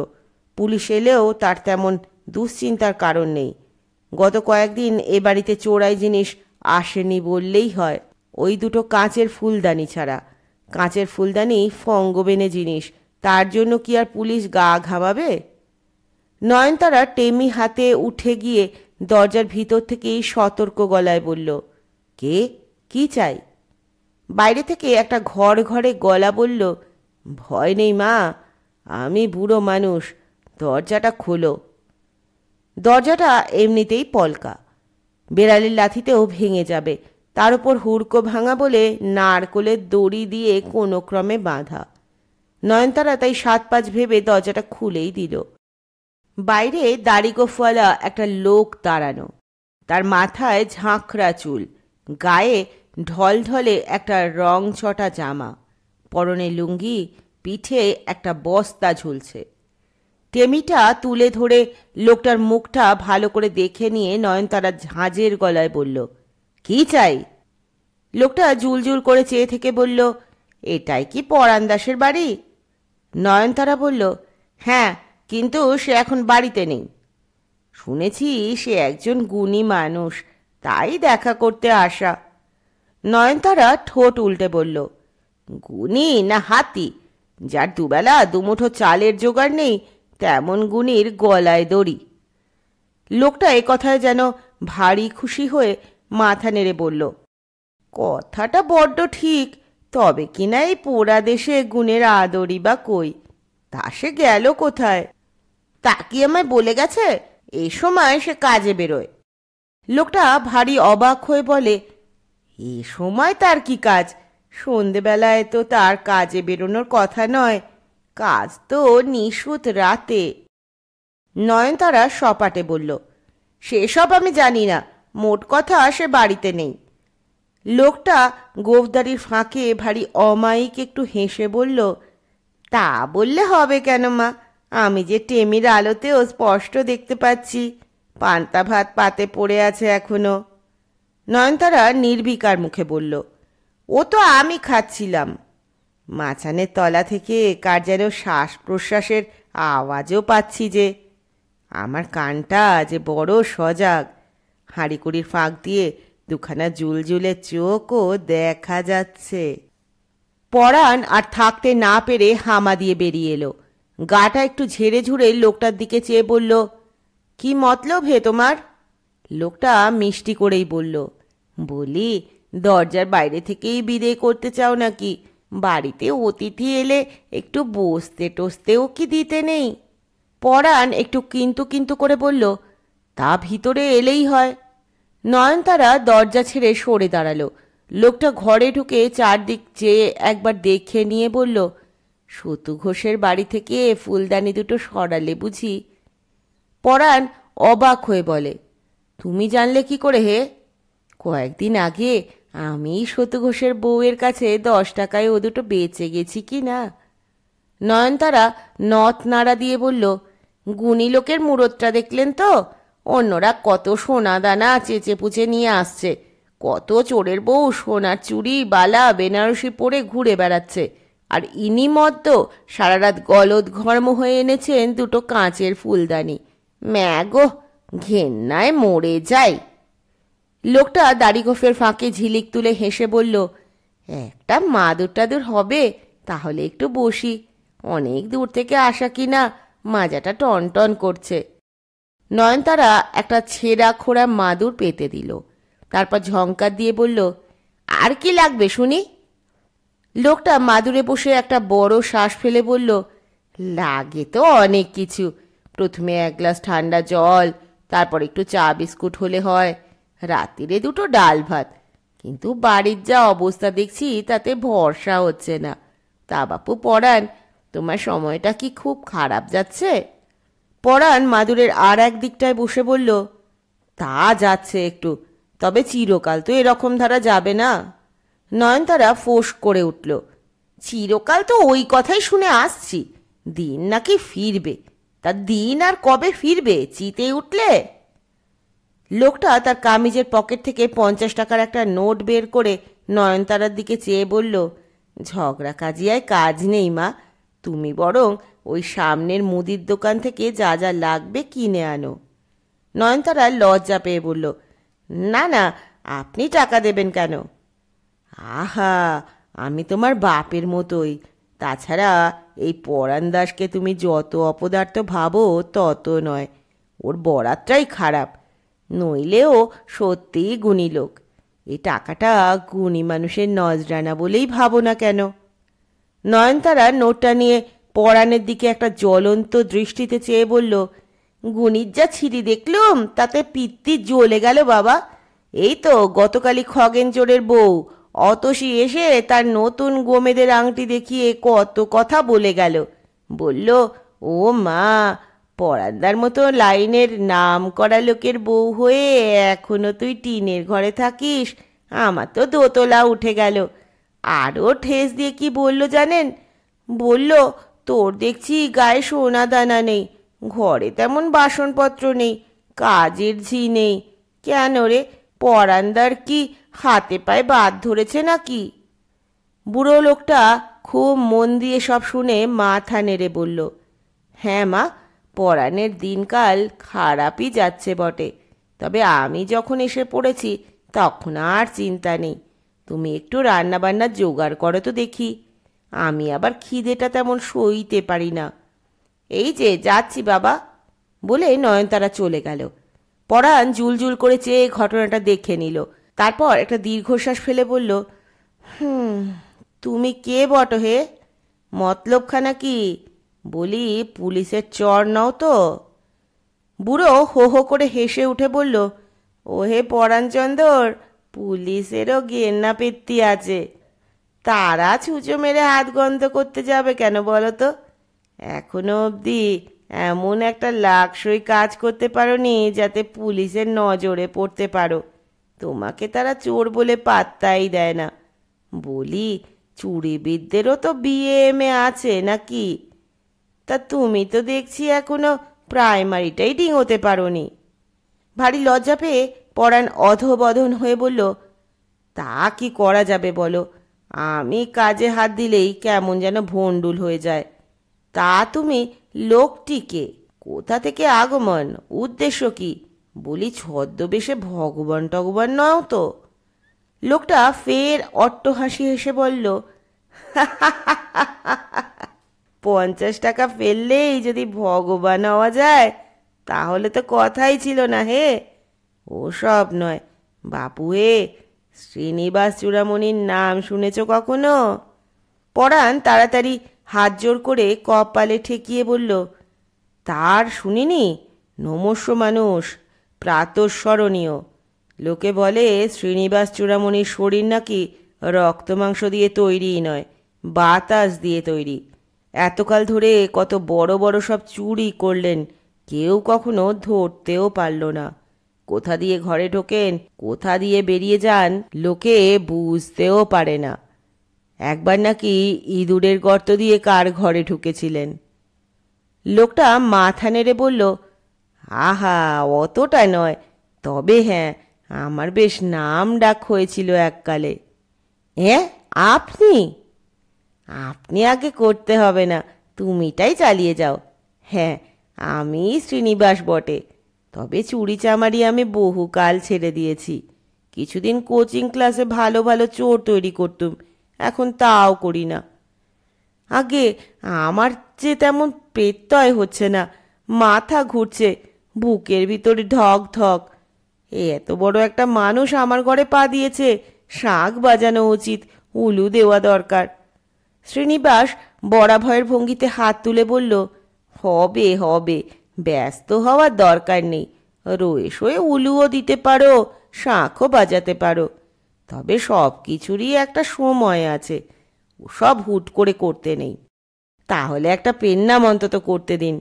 [SPEAKER 1] পুলিশ এলেও তার তেমন দুশ্চিন্তার কারণ নেই গত কয়েকদিন এ বাড়িতে চোরাই জিনিস আসেনি বললেই হয় ওই দুটো কাঁচের ফুলদানি ছাড়া কাঁচের ফুলদানি ফঙ্গবেনে জিনিস তার জন্য কি আর পুলিশ গা ঘামাবে নয়নতারা টেমি হাতে উঠে গিয়ে দরজার ভিতর থেকেই সতর্ক গলায় বলল কে কি চাই বাইরে থেকে একটা ঘর ঘরে গলা বলল ভয় নেই মা আমি বুড়ো মানুষ দরজাটা খোলো দরজাটা এমনিতেই পলকা বেড়ালের লাথিতেও ভেঙে যাবে তার উপর হুড়কো ভাঙা বলে নারকোলের দড়ি দিয়ে কোনো ক্রমে বাঁধা নয়নতারা তাই সাত পাঁচ ভেবে দরজাটা খুলেই দিল বাইরে গোফওয়ালা একটা লোক দাঁড়ানো তার মাথায় ঝাঁকড়া চুল গায়ে ঢলঢলে একটা রং চটা জামা পরনে লুঙ্গি পিঠে একটা বস্তা ঝুলছে টেমিটা তুলে ধরে লোকটার মুখটা ভালো করে দেখে নিয়ে নয়নতারা ঝাঁজের গলায় বলল কি চাই লোকটা জুলজুল করে চেয়ে থেকে বলল এটাই কি পরাণ দাসের বাড়ি নয়নতারা বলল হ্যাঁ কিন্তু সে এখন বাড়িতে নেই শুনেছি সে একজন গুণী মানুষ তাই দেখা করতে আসা নয়নতারা ঠোঁট উল্টে বলল গুণী না হাতি যার দুবেলা দুমুঠো চালের জোগাড় নেই তেমন গুণীর গলায় দড়ি লোকটা এ কথায় যেন ভারী খুশি হয়ে মাথা নেড়ে বলল কথাটা বড্ড ঠিক তবে কিনা এই পোড়া দেশে গুণের আদরি বা কই তা সে গেল কোথায় তা কি আমায় বলে গেছে এ সময় সে কাজে বেরোয় লোকটা ভারী অবাক হয়ে বলে এ সময় তার কি কাজ সন্ধেবেলায় তো তার কাজে বেরোনোর কথা নয় কাজ তো নিশুত রাতে নয়নতারা সপাটে বলল সেসব আমি জানি না মোট কথা সে বাড়িতে নেই লোকটা গোফদারির ফাঁকে ভারী অমায়িক একটু হেসে বলল তা বললে হবে কেন মা আমি যে টেমির আলোতেও স্পষ্ট দেখতে পাচ্ছি পান্তা ভাত পাতে পড়ে আছে এখনো নয়নতারা নির্বিকার মুখে বলল ও তো আমি খাচ্ছিলাম মাছানের তলা থেকে কার যেন শ্বাস প্রশ্বাসের আওয়াজও পাচ্ছি যে আমার কানটা যে বড় সজাগ হাঁড়িকুড়ির ফাঁক দিয়ে দুখানা জুলজুলে চোখও দেখা যাচ্ছে পরাণ আর থাকতে না পেরে হামা দিয়ে বেরিয়ে এলো গাটা একটু ঝেড়ে ঝুড়ে লোকটার দিকে চেয়ে বলল কি মতলব হে তোমার লোকটা মিষ্টি করেই বলল বলি দরজার বাইরে থেকেই বিদেয় করতে চাও নাকি বাড়িতে অতিথি এলে একটু বসতে টসতেও কি দিতে নেই পরাণ একটু কিন্তু কিন্তু করে বলল তা ভিতরে এলেই হয় নয়নতারা দরজা ছেড়ে সরে দাঁড়ালো লোকটা ঘরে ঢুকে চারদিক চেয়ে একবার দেখে নিয়ে বলল সতু ঘোষের বাড়ি থেকে ফুলদানি দুটো সরালে বুঝি পরাণ অবাক হয়ে বলে তুমি জানলে কি করে হে কয়েকদিন আগে আমি সতু ঘোষের বউয়ের কাছে দশ টাকায় ও দুটো বেঁচে গেছি কি না নয়নতারা নথ নাড়া দিয়ে বলল গুণী লোকের মুরতটা দেখলেন তো অন্যরা কত সোনা দানা চেঁচে পুচে নিয়ে আসছে কত চোরের বউ সোনার চুড়ি বালা বেনারসি পরে ঘুরে বেড়াচ্ছে আর ইনি মদ্য সারা রাত গলদ ঘর্ম হয়ে এনেছেন দুটো কাঁচের ফুলদানি ম্যাগো ঘেন্নায় মরে যায় লোকটা দাড়িগোফের ফাঁকে ঝিলিক তুলে হেসে বলল একটা মাদুর টাদুর হবে তাহলে একটু বসি অনেক দূর থেকে আসা কিনা মাজাটা টনটন করছে নয়নতারা একটা ছেঁড়া খোড়া মাদুর পেতে দিল তারপর ঝঙ্কার দিয়ে বলল আর কি লাগবে শুনি লোকটা মাদুরে বসে একটা বড় শ্বাস ফেলে বলল লাগে তো অনেক কিছু প্রথমে এক গ্লাস ঠান্ডা জল তারপর একটু চা বিস্কুট হলে হয় রাত্রিরে দুটো ডাল ভাত কিন্তু বাড়ির যা অবস্থা দেখছি তাতে ভরসা হচ্ছে না তা বাপু পড়ান তোমার সময়টা কি খুব খারাপ যাচ্ছে পড়ান মাদুরের আর এক দিকটায় বসে বলল তা যাচ্ছে একটু তবে চিরকাল তো এরকম ধারা যাবে না নয়নতারা ফোস করে উঠল চিরকাল তো ওই কথাই শুনে আসছি দিন নাকি ফিরবে তা দিন আর কবে ফিরবে চিতে উঠলে লোকটা তার কামিজের পকেট থেকে পঞ্চাশ টাকার একটা নোট বের করে নয়নতারার দিকে চেয়ে বলল ঝগড়া কাজিয়ায় কাজ নেই মা তুমি বরং ওই সামনের মুদির দোকান থেকে যা যা লাগবে কিনে আনো নয়নতারা লজ্জা পেয়ে বলল না না আপনি টাকা দেবেন কেন আহা আমি তোমার বাপের মতোই তাছাড়া এই পরাণ দাসকে তুমি যত অপদার্থ ভাবো তত নয় ওর বরাতটাই খারাপ নইলেও সত্যিই গুণী লোক এই টাকাটা গুণী মানুষের নজরানা বলেই ভাবো না কেন নয়নতারা নোটটা নিয়ে পরাণের দিকে একটা জ্বলন্ত দৃষ্টিতে চেয়ে বলল গুণীর যা ছিঁড়ি দেখলুম তাতে পিত্তি জ্বলে গেল বাবা এই তো গতকালই খগেন চোরের বউ অতসি এসে তার নতুন গোমেদের আংটি দেখিয়ে কত কথা বলে গেল বলল ও মা পরান্দার মতো লাইনের নাম করা লোকের বউ হয়ে এখনো তুই টিনের ঘরে থাকিস আমার তো দোতলা উঠে গেল আরও ঠেস দিয়ে কি বলল জানেন বলল তোর দেখছি গায়ে সোনা দানা নেই ঘরে তেমন বাসনপত্র নেই কাজের ঝি নেই কেন রে পরান্দার কি হাতে পায়ে বাদ ধরেছে নাকি বুড়ো লোকটা খুব মন দিয়ে সব শুনে মাথা নেড়ে বলল হ্যাঁ মা পরাণের দিনকাল খারাপই যাচ্ছে বটে তবে আমি যখন এসে পড়েছি তখন আর চিন্তা নেই তুমি একটু রান্নাবান্না জোগাড় করো তো দেখি আমি আবার খিদেটা তেমন সইতে পারি না এই যে যাচ্ছি বাবা বলে নয়নতারা চলে গেল পরাণ জুলজুল করে চেয়ে ঘটনাটা দেখে নিল তারপর একটা দীর্ঘশ্বাস ফেলে বলল হুম তুমি কে বট হে মতলবখানা কি বলি পুলিশের চর নাও তো বুড়ো হো হো করে হেসে উঠে বলল ওহে পরাণচন্দর পুলিশেরও গেন্না পেত্তি আছে তারা ছুঁচো মেরে হাত গন্ধ করতে যাবে কেন বলো তো এখনো অবধি এমন একটা লাকসই কাজ করতে পারো নি যাতে পুলিশের নজরে পড়তে পারো তোমাকে তারা চোর বলে পাত্তাই দেয় না বলি চুরিবিদদেরও তো বিএমএ আছে নাকি তা তুমি তো দেখছি এখনো প্রাইমারিটাই ডিঙোতে পারোনি ভারী লজ্জা পেয়ে পরাণ অধবধন হয়ে বলল তা কি করা যাবে বলো আমি কাজে হাত দিলেই কেমন যেন ভণ্ডুল হয়ে যায় তা তুমি লোকটিকে কোথা থেকে আগমন উদ্দেশ্য কি বলি ছদ্মবেশে ভগবান টগবান নও তো লোকটা ফের অট্টহাসি হেসে বলল হা হা হা হা পঞ্চাশ টাকা ফেললেই যদি ভগবান হওয়া যায় তাহলে তো কথাই ছিল না হে ওসব নয় বাপু হে শ্রীনিবাস চূড়ামণির নাম শুনেছ কখনো পরাণ তাড়াতাড়ি হাত জোর করে কপালে ঠেকিয়ে বলল তার শুনিনি নমস্য মানুষ প্রাতঃস্মরণীয় লোকে বলে শ্রীনিবাস চূড়ামণির শরীর নাকি রক্ত মাংস দিয়ে তৈরিই নয় বাতাস দিয়ে তৈরি এতকাল ধরে কত বড় বড় সব চুরি করলেন কেউ কখনো ধরতেও পারল না কোথা দিয়ে ঘরে ঢোকেন কোথা দিয়ে বেরিয়ে যান লোকে বুঝতেও পারে না একবার নাকি ইঁদুরের গর্ত দিয়ে কার ঘরে ঢুকেছিলেন লোকটা মাথা নেড়ে বলল আহা অতটা নয় তবে হ্যাঁ আমার বেশ নাম ডাক হয়েছিল এককালে হ্যাঁ আপনি আপনি আগে করতে হবে না তুমিটাই চালিয়ে যাও হ্যাঁ আমি শ্রীনিবাস বটে তবে চুরি চামারি আমি বহুকাল ছেড়ে দিয়েছি কিছুদিন কোচিং ক্লাসে ভালো ভালো চোর তৈরি করতুম এখন তাও করি না আগে আমার যে তেমন পেত্তয় হচ্ছে না মাথা ঘুরছে বুকের ভিতরে ঢক ঢক এত বড় একটা মানুষ আমার ঘরে পা দিয়েছে শাঁখ বাজানো উচিত উলু দেওয়া দরকার শ্রীনিবাস ভয়ের ভঙ্গিতে হাত তুলে বলল হবে হবে ব্যস্ত হওয়ার দরকার নেই রয়ে শোয়ে উলুও দিতে পারো শাঁখও বাজাতে পারো তবে সব কিছুরই একটা সময় আছে সব হুট করে করতে নেই তাহলে একটা পেন নাম অন্তত করতে দিন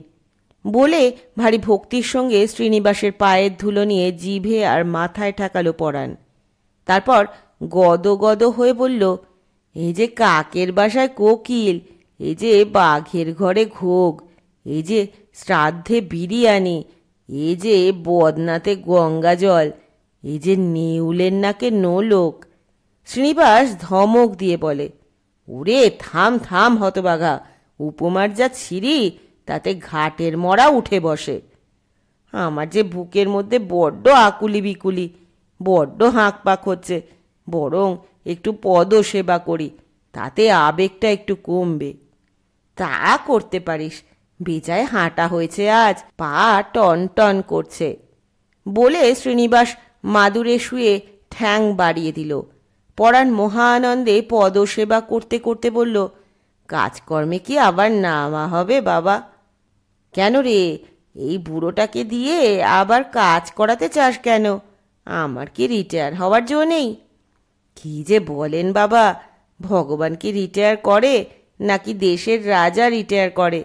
[SPEAKER 1] বলে ভারী ভক্তির সঙ্গে শ্রীনিবাসের পায়ের ধুলো নিয়ে জিভে আর মাথায় ঠাকালো পড়ান তারপর গদ গদ হয়ে বলল এই যে কাকের বাসায় কোকিল এই যে বাঘের ঘরে ঘোগ এই যে শ্রাদ্ধে বিরিয়ানি এই যে বদনাতে গঙ্গা জল এই যে নেউলের নাকে নোলক শ্রীনিবাস ধমক দিয়ে বলে ওরে থাম থাম হতবাঘা উপমার যা ছিঁড়ি তাতে ঘাটের মরা উঠে বসে আমার যে বুকের মধ্যে বড্ড আকুলি বিকুলি বড্ড হাঁক পাক হচ্ছে বরং একটু পদ সেবা করি তাতে আবেগটা একটু কমবে তা করতে পারিস বেজায় হাঁটা হয়েছে আজ পা টন টন করছে বলে শ্রীনিবাস মাদুরে শুয়ে ঠ্যাং বাড়িয়ে দিল পরাণ মহানন্দে পদসেবা করতে করতে বলল কাজকর্মে কি আবার নামা হবে বাবা কেন রে এই বুড়োটাকে দিয়ে আবার কাজ করাতে চাস কেন আমার কি রিটায়ার হওয়ার জো নেই কি যে বলেন বাবা ভগবান কি রিটায়ার করে নাকি দেশের রাজা রিটায়ার করে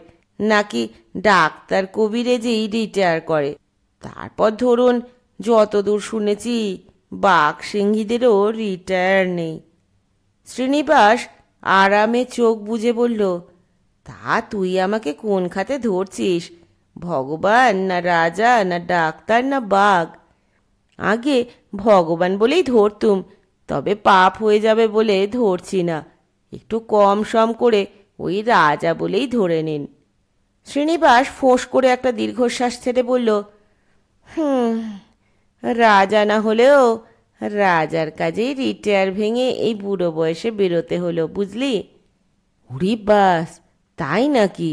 [SPEAKER 1] নাকি ডাক্তার কবিরে যেই রিটায়ার করে তারপর ধরুন যতদূর শুনেছি বাঘ সিংহীদেরও রিটায়ার নেই শ্রীনিবাস আরামে চোখ বুঝে বলল তা তুই আমাকে কোন খাতে ধরছিস ভগবান না রাজা না ডাক্তার না বাঘ আগে ভগবান বলেই ধরতুম তবে পাপ হয়ে যাবে বলে ধরছি না একটু কম সম করে ওই রাজা বলেই ধরে নিন শ্রীনিবাস ফোঁস করে একটা দীর্ঘশ্বাস ছেড়ে বলল হুম রাজা না হলেও রাজার কাজেই রিটায়ার ভেঙে এই বুড়ো বয়সে বেরোতে হলো বুঝলি উড়ি বাস তাই নাকি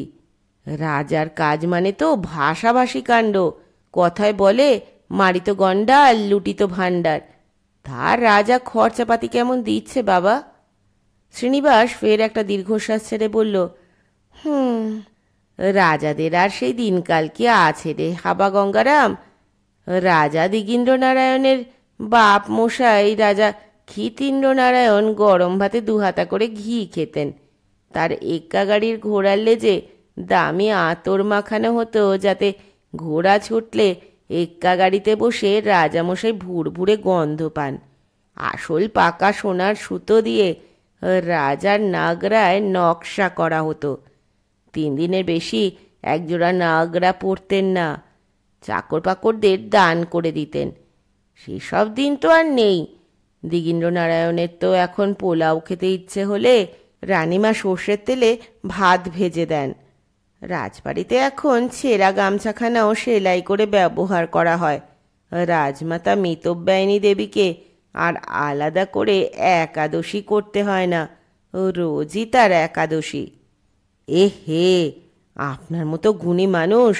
[SPEAKER 1] রাজার কাজ মানে তো ভাষাভাষী কাণ্ড কথায় বলে মারিত গণ্ডাল লুটিত ভাণ্ডার তার রাজা খরচাপাতি কেমন দিচ্ছে বাবা শ্রীনিবাস ফের একটা দীর্ঘশ্বাস ছেড়ে বলল হুম রাজাদের আর সেই দিনকাল কি আছে রে হাবা গঙ্গারাম রাজা দিগীন্দ্রনারায়ণের বাপ মশাই রাজা খিতীন্দ্রনারায়ণ গরম ভাতে দুহাতা করে ঘি খেতেন তার এক্কা গাড়ির ঘোড়ার লেজে দামি আতর মাখানো হতো যাতে ঘোড়া ছুটলে এক্কা গাড়িতে বসে রাজামশাই ভুর ভুরে গন্ধ পান আসল পাকা সোনার সুতো দিয়ে রাজার নাগরায় নকশা করা হতো তিন দিনের বেশি একজোড়া নাগরা পরতেন না চাকর পাকরদের দান করে দিতেন সেসব দিন তো আর নেই নারায়ণের তো এখন পোলাও খেতে ইচ্ছে হলে রানিমা সর্ষের তেলে ভাত ভেজে দেন রাজবাড়িতে এখন ছেঁড়া গামছাখানাও সেলাই করে ব্যবহার করা হয় রাজমাতা মিতব্যায়নী দেবীকে আর আলাদা করে একাদশী করতে হয় না রোজই তার একাদশী এ হে আপনার মতো গুণী মানুষ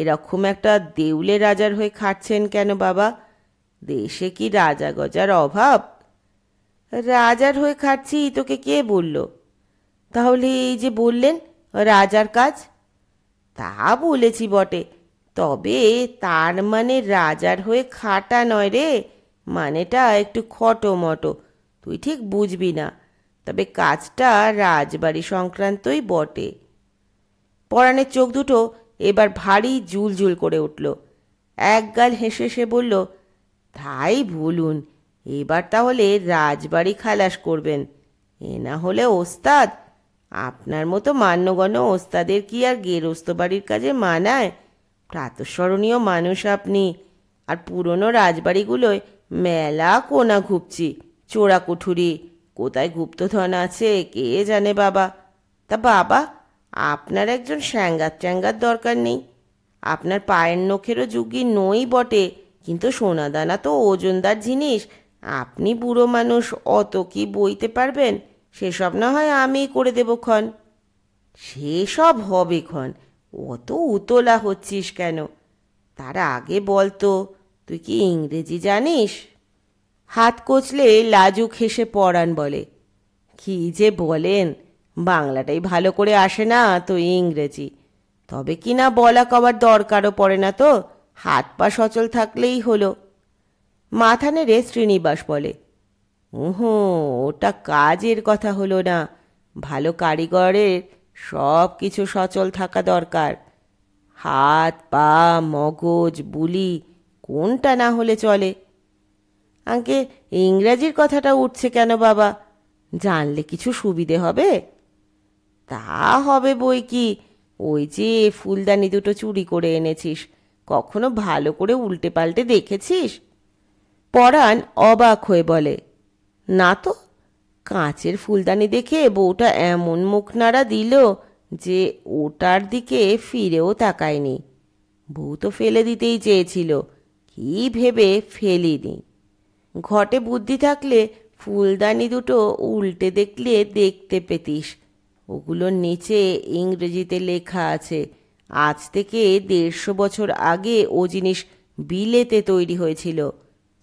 [SPEAKER 1] এরকম একটা দেউলে রাজার হয়ে খাটছেন কেন বাবা দেশে কি রাজা গজার অভাব রাজার হয়ে খাটছি তোকে কে বলল তাহলে এই যে বললেন রাজার কাজ তা বলেছি বটে তবে তার মানে রাজার হয়ে খাটা নয় রে মানেটা একটু খটোমটো তুই ঠিক বুঝবি না তবে কাজটা রাজবাড়ি সংক্রান্তই বটে পরাণের চোখ দুটো এবার ভারী জুলজুল করে উঠল একগাল হেসে সে বলল তাই ভুলুন এবার তাহলে রাজবাড়ি খালাস করবেন এ না হলে ওস্তাদ আপনার মতো মান্যগণ ওস্তাদের কি আর গেরস্থ বাড়ির কাজে মানায় প্রাতঃস্মরণীয় মানুষ আপনি আর পুরনো রাজবাড়িগুলোয় মেলা কোনা ঘুপছি চোরা কুঠুরি কোথায় গুপ্তধন আছে কে জানে বাবা তা বাবা আপনার একজন স্যাঙ্গার ট্যাঙ্গার দরকার নেই আপনার পায়ের নখেরও যুগি নই বটে কিন্তু সোনাদানা তো ওজনদার জিনিস আপনি বুড়ো মানুষ অত কি বইতে পারবেন সেসব না হয় আমি করে দেব ক্ষণ সেসব হবে ক্ষণ অত উতলা হচ্ছিস কেন তার আগে বলতো তুই কি ইংরেজি জানিস হাত কচলে লাজুক হেসে পড়ান বলে কি যে বলেন বাংলাটাই ভালো করে আসে না তো ইংরেজি তবে কি না বলা কবার দরকারও পড়ে না তো হাত পা সচল থাকলেই হলো মাথা নেড়ে শ্রীনিবাস বলে ওহো ওটা কাজের কথা হলো না ভালো কারিগরের সব কিছু সচল থাকা দরকার হাত পা মগজ বুলি কোনটা না হলে চলে আঙ্কে ইংরাজির কথাটা উঠছে কেন বাবা জানলে কিছু সুবিধে হবে তা হবে বই কি ওই যে ফুলদানি দুটো চুরি করে এনেছিস কখনো ভালো করে উল্টে পাল্টে দেখেছিস পরাণ অবাক হয়ে বলে না তো কাঁচের ফুলদানি দেখে বউটা এমন মুখ নাড়া দিল যে ওটার দিকে ফিরেও তাকায়নি বউ তো ফেলে দিতেই চেয়েছিল কি ভেবে ফেলিনি ঘটে বুদ্ধি থাকলে ফুলদানি দুটো উল্টে দেখলে দেখতে পেতিস ওগুলোর নিচে ইংরেজিতে লেখা আছে আজ থেকে দেড়শো বছর আগে ও জিনিস বিলেতে তৈরি হয়েছিল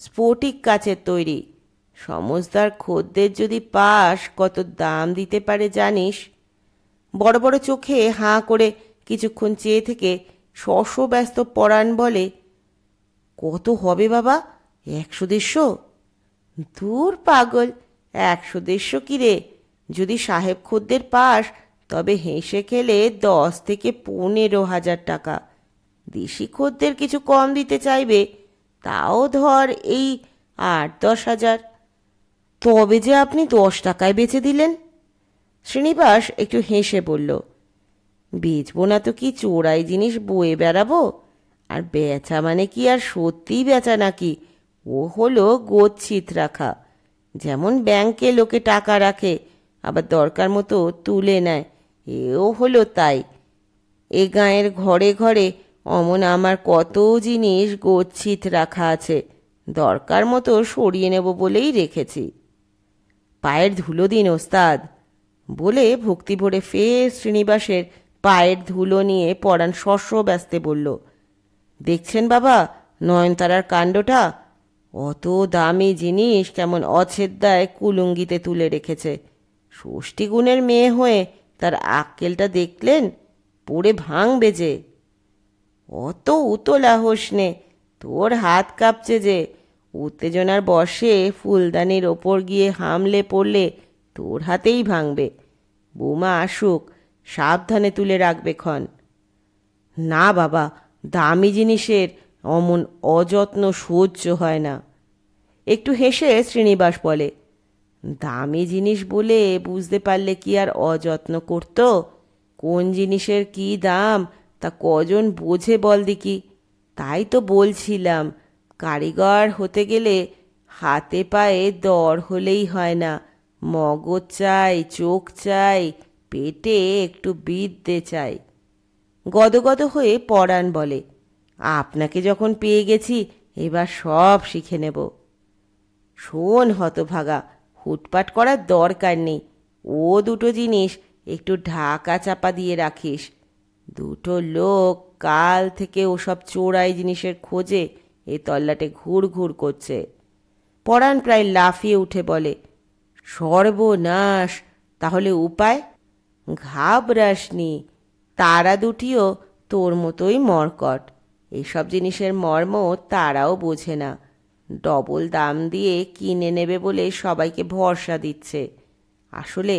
[SPEAKER 1] স্ফটিক কাচের তৈরি সমজদার খদ্দের যদি পাস কত দাম দিতে পারে জানিস বড় বড় চোখে হাঁ করে কিছুক্ষণ চেয়ে থেকে ব্যস্ত পরাণ বলে কত হবে বাবা একশো দেড়শো দূর পাগল একশো দেড়শো কিরে যদি সাহেব খদ্দের পাস তবে হেসে খেলে দশ থেকে পনেরো হাজার টাকা দেশি খদ্দের কিছু কম দিতে চাইবে তাও ধর এই আট দশ হাজার তবে যে আপনি দশ টাকায় বেচে দিলেন শ্রীনিবাস একটু হেসে বলল বেচবো না তো কি চোরাই জিনিস বয়ে বেড়াবো আর বেচা মানে কি আর সত্যিই বেচা নাকি ও হলো গচ্ছিত রাখা যেমন ব্যাংকে লোকে টাকা রাখে আবার দরকার মতো তুলে নেয় এও হলো তাই এ গাঁয়ের ঘরে ঘরে অমন আমার কত জিনিস গচ্ছিত রাখা আছে দরকার মতো সরিয়ে নেব বলেই রেখেছি পায়ের ধুলো দিন ওস্তাদ বলে ভক্তি ভরে ফের শ্রীনিবাসের পায়ের ধুলো নিয়ে পরাণ শস্য ব্যস্তে বলল দেখছেন বাবা নয়নতারার কাণ্ডটা অত দামি জিনিস কেমন অছেদ্দায় কুলুঙ্গিতে তুলে রেখেছে ষষ্ঠীগুণের মেয়ে হয়ে তার আক্কেলটা দেখলেন পড়ে ভাঙবে যে অত উতলা হোস নে তোর হাত কাঁপছে যে উত্তেজনার বসে ফুলদানির ওপর গিয়ে হামলে পড়লে তোর হাতেই ভাঙবে বোমা আসুক সাবধানে তুলে রাখবে ক্ষণ না বাবা দামি জিনিসের অমন অযত্ন সহ্য হয় না একটু হেসে শ্রীনিবাস বলে দামি জিনিস বলে বুঝতে পারলে কি আর অযত্ন করত কোন জিনিসের কি দাম তা কজন বোঝে বল দেখি তাই তো বলছিলাম কারিগর হতে গেলে হাতে পায়ে দর হলেই হয় না মগজ চাই চোখ চাই পেটে একটু বিদ্যে চাই গদগদ হয়ে পড়ান বলে আপনাকে যখন পেয়ে গেছি এবার সব শিখে নেব শোন হতভাগা হুটপাট করার দরকার নেই ও দুটো জিনিস একটু ঢাকা চাপা দিয়ে রাখিস দুটো লোক কাল থেকে ওসব চোরাই জিনিসের খোঁজে এ তল্লাটে ঘুর ঘুর করছে পরাণ প্রায় লাফিয়ে উঠে বলে সর্বনাশ তাহলে উপায় নি তারা দুটিও তোর মতোই মর্কট এইসব জিনিসের মর্ম তারাও বোঝে না ডবল দাম দিয়ে কিনে নেবে বলে সবাইকে ভরসা দিচ্ছে আসলে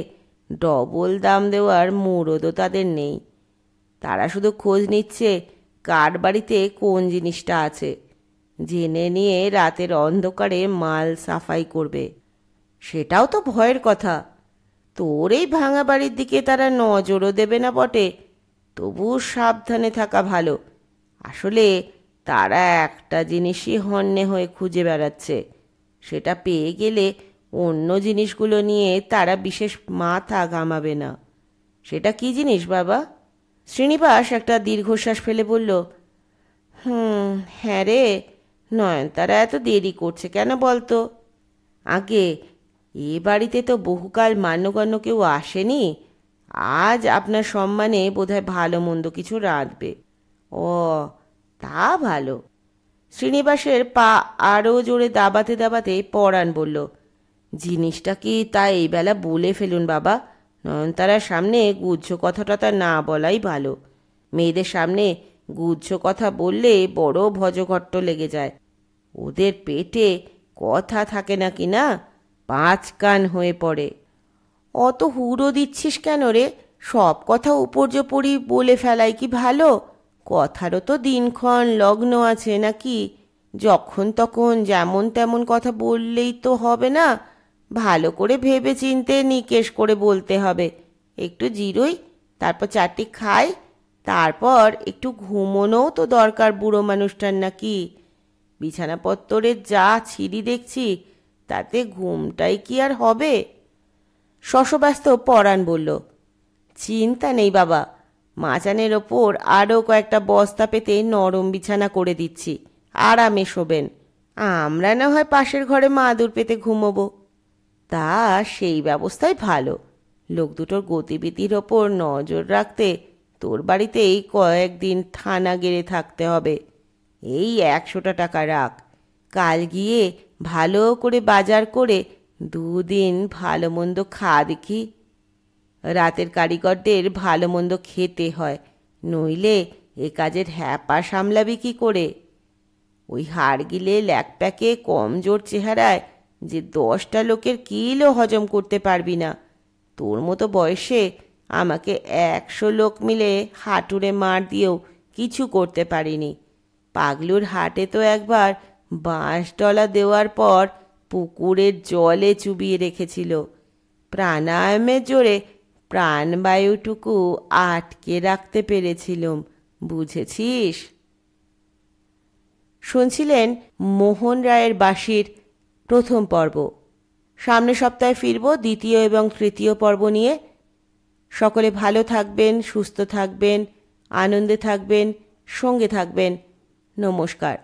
[SPEAKER 1] ডবল দাম দেওয়ার মুরদও তাদের নেই তারা শুধু খোঁজ নিচ্ছে কার বাড়িতে কোন জিনিসটা আছে জেনে নিয়ে রাতের অন্ধকারে মাল সাফাই করবে সেটাও তো ভয়ের কথা তোর এই ভাঙা বাড়ির দিকে তারা নজরও দেবে না বটে তবু সাবধানে থাকা ভালো আসলে তারা একটা জিনিসই হন্যে হয়ে খুঁজে বেড়াচ্ছে সেটা পেয়ে গেলে অন্য জিনিসগুলো নিয়ে তারা বিশেষ মাথা ঘামাবে না সেটা কি জিনিস বাবা শ্রীনিবাস একটা দীর্ঘশ্বাস ফেলে বলল হুম হ্যাঁ রে নয়নতারা এত দেরি করছে কেন বলতো আগে এ বাড়িতে তো বহুকাল মান্যগণ্য কেউ আসেনি আজ আপনার সম্মানে বোধহয় ভালো মন্দ কিছু রাঁধবে ও তা ভালো শ্রীনিবাসের পা আরও জোরে দাবাতে দাবাতে পরাণ বলল জিনিসটা কি তা এই বেলা বলে ফেলুন বাবা নয়নতারার সামনে গুজ্জ কথাটা না বলাই ভালো মেয়েদের সামনে গুজ্জ কথা বললে বড় ভজঘট্ট লেগে যায় ওদের পেটে কথা থাকে না কি না পাঁচ কান হয়ে পড়ে অত হুড়ো দিচ্ছিস কেন রে সব কথা উপর্যপরি বলে ফেলাই কি ভালো কথারও তো দিনক্ষণ লগ্ন আছে নাকি যখন তখন যেমন তেমন কথা বললেই তো হবে না ভালো করে ভেবে চিনতে নিকেশ করে বলতে হবে একটু জিরোই তারপর চারটি খায় তারপর একটু ঘুমোনোও তো দরকার বুড়ো মানুষটার নাকি বিছানাপত্তরের যা ছিঁড়ি দেখছি তাতে ঘুমটাই কি আর হবে শশব্যস্ত পরাণ বলল চিন্তা নেই বাবা মাচানের ওপর আরও কয়েকটা বস্তা পেতে নরম বিছানা করে দিচ্ছি আরামে শোবেন আমরা না হয় পাশের ঘরে মাদুর পেতে ঘুমোবো তা সেই ব্যবস্থাই ভালো লোক দুটোর গতিবিধির ওপর নজর রাখতে তোর বাড়িতে এই কয়েকদিন থানা গেড়ে থাকতে হবে এই একশোটা টাকা রাখ কাল গিয়ে ভালো করে বাজার করে দুদিন ভালো মন্দ খা দেখি রাতের কারিগরদের ভালো মন্দ খেতে হয় নইলে এ কাজের হ্যাপা সামলাবি কি করে ওই গিলে ল্যাকপ্যাকে কমজোর চেহারায় যে দশটা লোকের কিলো হজম করতে পারবি না তোর মতো বয়সে আমাকে একশো লোক মিলে হাঁটুরে মার দিয়েও কিছু করতে পারিনি পাগলুর হাটে তো একবার ডলা দেওয়ার পর পুকুরের জলে চুবিয়ে রেখেছিল প্রাণায়ামের জোরে প্রাণবায়ুটুকু আটকে রাখতে পেরেছিলুম বুঝেছিস শুনছিলেন মোহন রায়ের বাসির প্রথম পর্ব সামনের সপ্তাহে ফিরব দ্বিতীয় এবং তৃতীয় পর্ব নিয়ে সকলে ভালো থাকবেন সুস্থ থাকবেন আনন্দে থাকবেন সঙ্গে থাকবেন নমস্কার